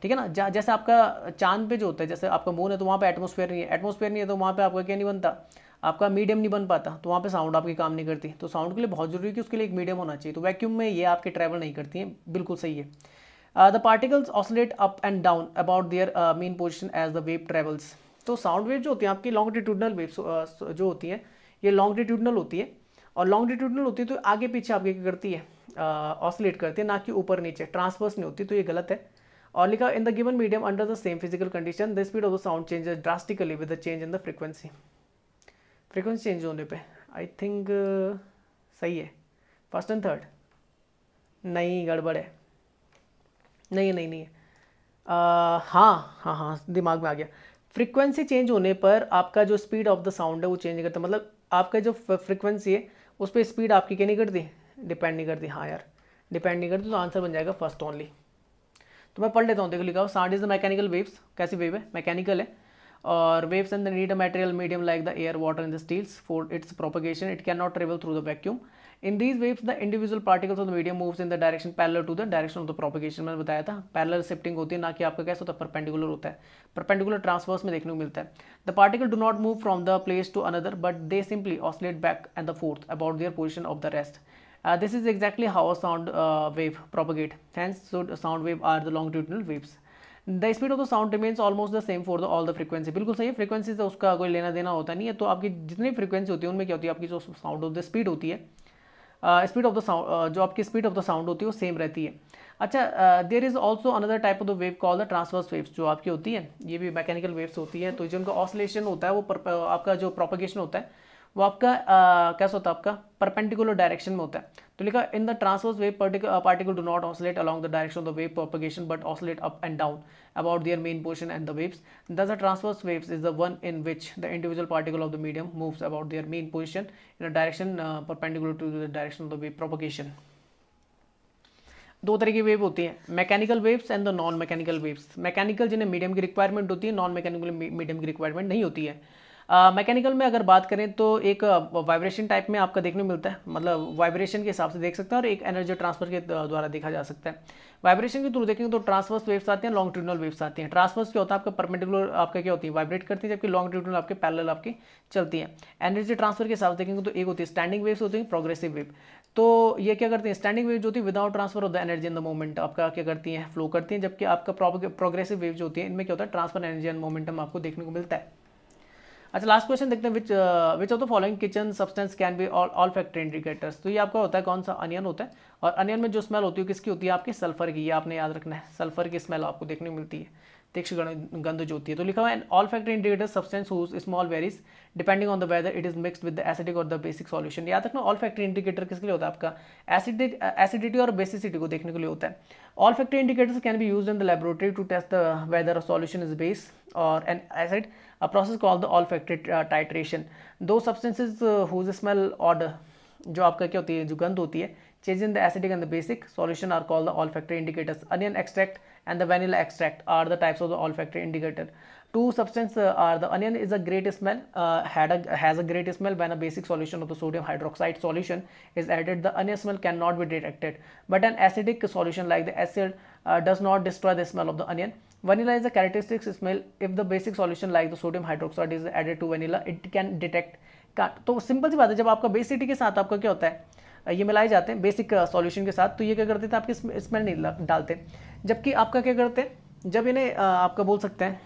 ठीक है ना जैसे आपका चांद पे जो होता है जैसे आपका मून है तो वहाँ पे एटमोसफेयर नहीं है एटमॉस्फेयर नहीं है तो वहाँ पे आपका क्या नहीं बनता आपका मीडियम नहीं बन पाता तो वहाँ पे साउंड आपकी काम नहीं करती तो साउंड के लिए बहुत जरूरी है कि उसके लिए एक मीडियम होना चाहिए तो वैक्यूम में ये आपके ट्रैवल नहीं करती हैं बिल्कुल सही है the particles oscillate up and down about their main position as the wave travels तो साउंड वेव जो होती है आपकी लॉन्गिट्यूडनल वेव uh, जो होती है ये लॉन्गिट्यूडनल होती है और लॉन्गिट्यूडनल होती है तो आगे पीछे आपके करती है ऑसोलेट uh, करती है ना कि ऊपर नीचे ट्रांसवर्स नहीं होती तो ये गलत है और लिखा in the given medium under the same physical condition the speed of the sound changes drastically with the change in the frequency frequency change होने पे आई थिंक uh, सही है फर्स्ट एंड थर्ड नहीं गड़बड़ है नहीं नहीं नहीं uh, हाँ हाँ हाँ दिमाग में आ गया फ्रीक्वेंसी चेंज होने पर आपका जो स्पीड ऑफ द साउंड है वो चेंज नहीं करता मतलब आपका जो फ्रीक्वेंसी है उस पर स्पीड आपकी क्या नहीं करती डिपेंड नहीं करती हाँ यार डिपेंड नहीं करती तो आंसर बन जाएगा फर्स्ट ओनली तो मैं पढ़ लेता हूँ देखो लिखा हो sound is the mechanical waves कैसी वेव है मैकेनिकल है और waves and the need a material medium like the air water in the steels for its propagation it can not travel through the vacuum in these waves the individual particles of the medium moves in the direction parallel to the direction of the propagation मैंने बताया था parallel shifting होती है ना कि आपका कैसा होता है परपेंडिकुलर होता है परपेंडिकुलर ट्रांसवर्स में देखने को मिलता है the particle do not move from the place to another but they simply oscillate back and the forth about their position of the rest Uh, this is exactly how a sound uh, wave propagate. Hence, so uh, sound wave are the longitudinal waves. The speed of the sound remains almost the same for the all the frequency बिल्कुल सही है frequency से उसका कोई लेना देना होता नहीं है तो आपकी जितनी फ्रिक्वेंसी होती है उनमें क्या होती है आपकी जो साउंड ऑफ द स्पीड होती है स्पीड ऑफ द साउंड जो आपकी स्पीड ऑफ द साउंड होती है वो सेम रहती है अच्छा there is also another type of the wave call the transverse waves जो आपकी होती है ये भी मैकेनिकल वेव्स होती है तो जिनका ऑसोलेशन होता है वो uh, आपका जो प्रोपोगेशन होता है वो आपका आ, कैसे होता है आपका परपेंटिकुलर डायरेक्शन में होता है तो लिखा in the transverse wave particular particle do not oscillate along the direction of the wave propagation but oscillate up and down about their main portion and the waves thus the transverse waves is the one in which the individual particle of the medium moves about their main position in a direction perpendicular to the direction of the wave propagation दो तरह की wave होती है mechanical waves and the non mechanical waves mechanical जिन्हें medium की requirement होती है non mechanical medium की रिक्वायरमेंट नहीं होती है मैकेनिकल में अगर बात करें तो एक वाइब्रेशन टाइप में आपका देखने मिलता है मतलब वाइब्रेशन के हिसाब से देख सकते हैं और एक एनर्जी ट्रांसफर के द्वारा देखा जा सकता है वाइब्रेशन के थ्रू देखेंगे तो ट्रांसफर्स वेव्स आते हैं लॉन्ग लॉन्गट्यूडनल वेव्स आती हैं ट्रांसफर्स क्या होता है आपका परमेटिकुलर आपका क्या होती है वाइब्रेट करती है जबकि लॉन्ग लॉन्गट्यूडनल आपके पैरल आपकी चलती है एनर्जी ट्रांसफर के हिसाब से देखेंगे तो एक होती है स्टैंडिंग वेव्स होती है प्रोग्रेसिव वेव तो ये क्या करते हैं स्टैंडिंग वेव जो होती है without transfer of the energy in the moment आपका क्या करती है फ्लो करती है जबकि आपका प्रोग्रेसिव वेव जो होती है इनमें क्या होता है ट्रांसफर एनर्जी एंड मोमेंटम आपको देखने को मिलता है अच्छा लास्ट क्वेश्चन देखते हैं which which of the following kitchen substance can be all olfactory indicators तो ये आपका होता है कौन सा अनियन होता है और अनियन में जो स्मेल होती है किसकी होती है आपकी सल्फर की ये आपने याद रखना है सल्फर की स्मेल आपको देखने मिलती है तीक्ष गंध जो होती है तो लिखा हुआ and olfactory indicator substance whose smell varies depending on the whether it is mixed with the acidic or the basic solution याद रखना ऑल फैक्टर इंडिकेटर किसके लिए होता है आपका एसिडिक एसिडिटी और बेसिसिटी को देखने के लिए होता है olfactory indicators can be use in the laboratory to test the whether solution is base or an acid a process call the ऑल uh, टाइट्रेशन दो सब्सटेंसेज हुज स्मेल smell जो आपका क्या होती है जो गंध होती है Changes in the acidic and the basic solution are called the olfactory indicators. Onion extract and the vanilla extract are the types of the olfactory indicator. Two substances are the onion is a great smell, uh, had a, has a great smell when a basic solution of the sodium hydroxide solution is added. The onion smell cannot be detected, but an acidic solution like the acid uh, does not destroy the smell of the onion. Vanilla is a characteristic smell. If the basic solution like the sodium hydroxide is added to vanilla, it can detect. तो simple सी बात है जब आपका base city के साथ आपका क्या होता है ये मिलाए जाते हैं बेसिक सॉल्यूशन के साथ तो ये क्या करते थे आपकी स्मेल नहीं डालते जबकि आपका क्या करते हैं जब इन्हें आपका बोल सकते हैं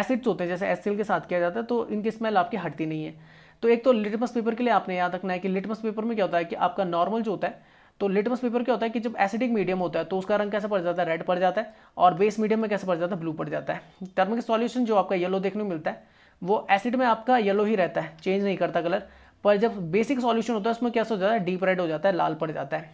एसिड्स होते हैं जैसे एसिल के साथ किया जाता है तो इनकी स्मेल आपकी हटती नहीं है तो एक तो लिटमस पेपर के लिए आपने याद रखना है कि लिटमस पेपर में क्या होता है कि आपका नॉर्मल जो होता है तो लिटमस पेपर क्या होता है कि जब एसिडिक मीडियम होता है तो उसका रंग कैसे पड़ जाता है रेड पड़ जाता है और बेस मीडियम में कैसे पड़ जाता है ब्लू पड़ जाता है टर्मिक सॉल्यूशन जो आपका येलो देखने को मिलता है वो एसिड में आपका येलो ही रहता है चेंज नहीं करता कलर पर जब बेसिक सॉल्यूशन होता है उसमें क्या हो जाता है डीप रेड हो जाता है लाल पड़ जाता है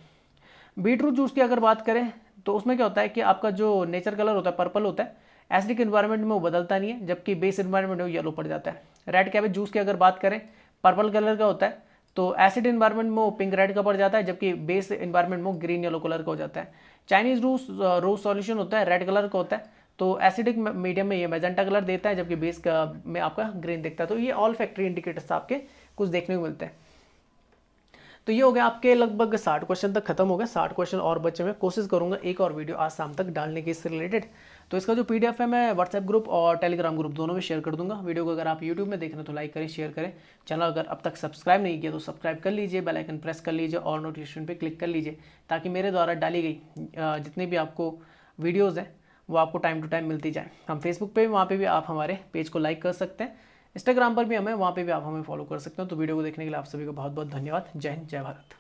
बीटरूट जूस की अगर बात करें तो उसमें क्या होता है कि आपका जो नेचर कलर होता है पर्पल होता है एसिडिक इन्वायरमेंट में वो बदलता नहीं है जबकि बेस इन्वायरमेंट में येलो पड़ जाता है रेड कैबेज जूस की अगर बात करें पर्पल कलर का होता है तो एसिड इन्वायरमेंट में वो पिंक रेड का पड़ जाता है जबकि बेस इन्वायरमेंट में ग्रीन येलो कलर का हो जाता है चाइनीज रूस रोज सॉल्यूशन होता है रेड कलर का होता है तो एसिडिक मीडियम में ये मेजेंटा कलर देता है जबकि बेस का में आपका ग्रीन दिखता है तो ये ऑल फैक्ट्री इंडिकेटर्स आपके कुछ देखने को मिलता है तो ये हो गया आपके लगभग साठ क्वेश्चन तक खत्म हो गया साठ क्वेश्चन और बच्चे मैं कोशिश करूंगा एक और वीडियो आज शाम तक डालने के इससे रिलेटेड तो इसका जो पीडीएफ है मैं व्हाट्सएप ग्रुप और टेलीग्राम ग्रुप दोनों में शेयर कर दूंगा वीडियो को अगर आप यूट्यूब में देख रहे हैं तो लाइक करें शेयर करें चैनल अगर अब तक सब्सक्राइब नहीं किया तो सब्सक्राइब कर लीजिए बेलाइकन प्रेस कर लीजिए और नोटिफिकेशन पर क्लिक कर लीजिए ताकि मेरे द्वारा डाली गई जितनी भी आपको वीडियोज़ हैं वो आपको टाइम टू टाइम मिलती जाए हम फेसबुक पर वहाँ पर भी आप हमारे पेज को लाइक कर सकते हैं इंस्टाग्राम पर भी हमें वहाँ पर भी आप हमें फॉलो कर सकते हो तो वीडियो को देखने के लिए आप सभी को बहुत बहुत धन्यवाद जय हिंद जय भारत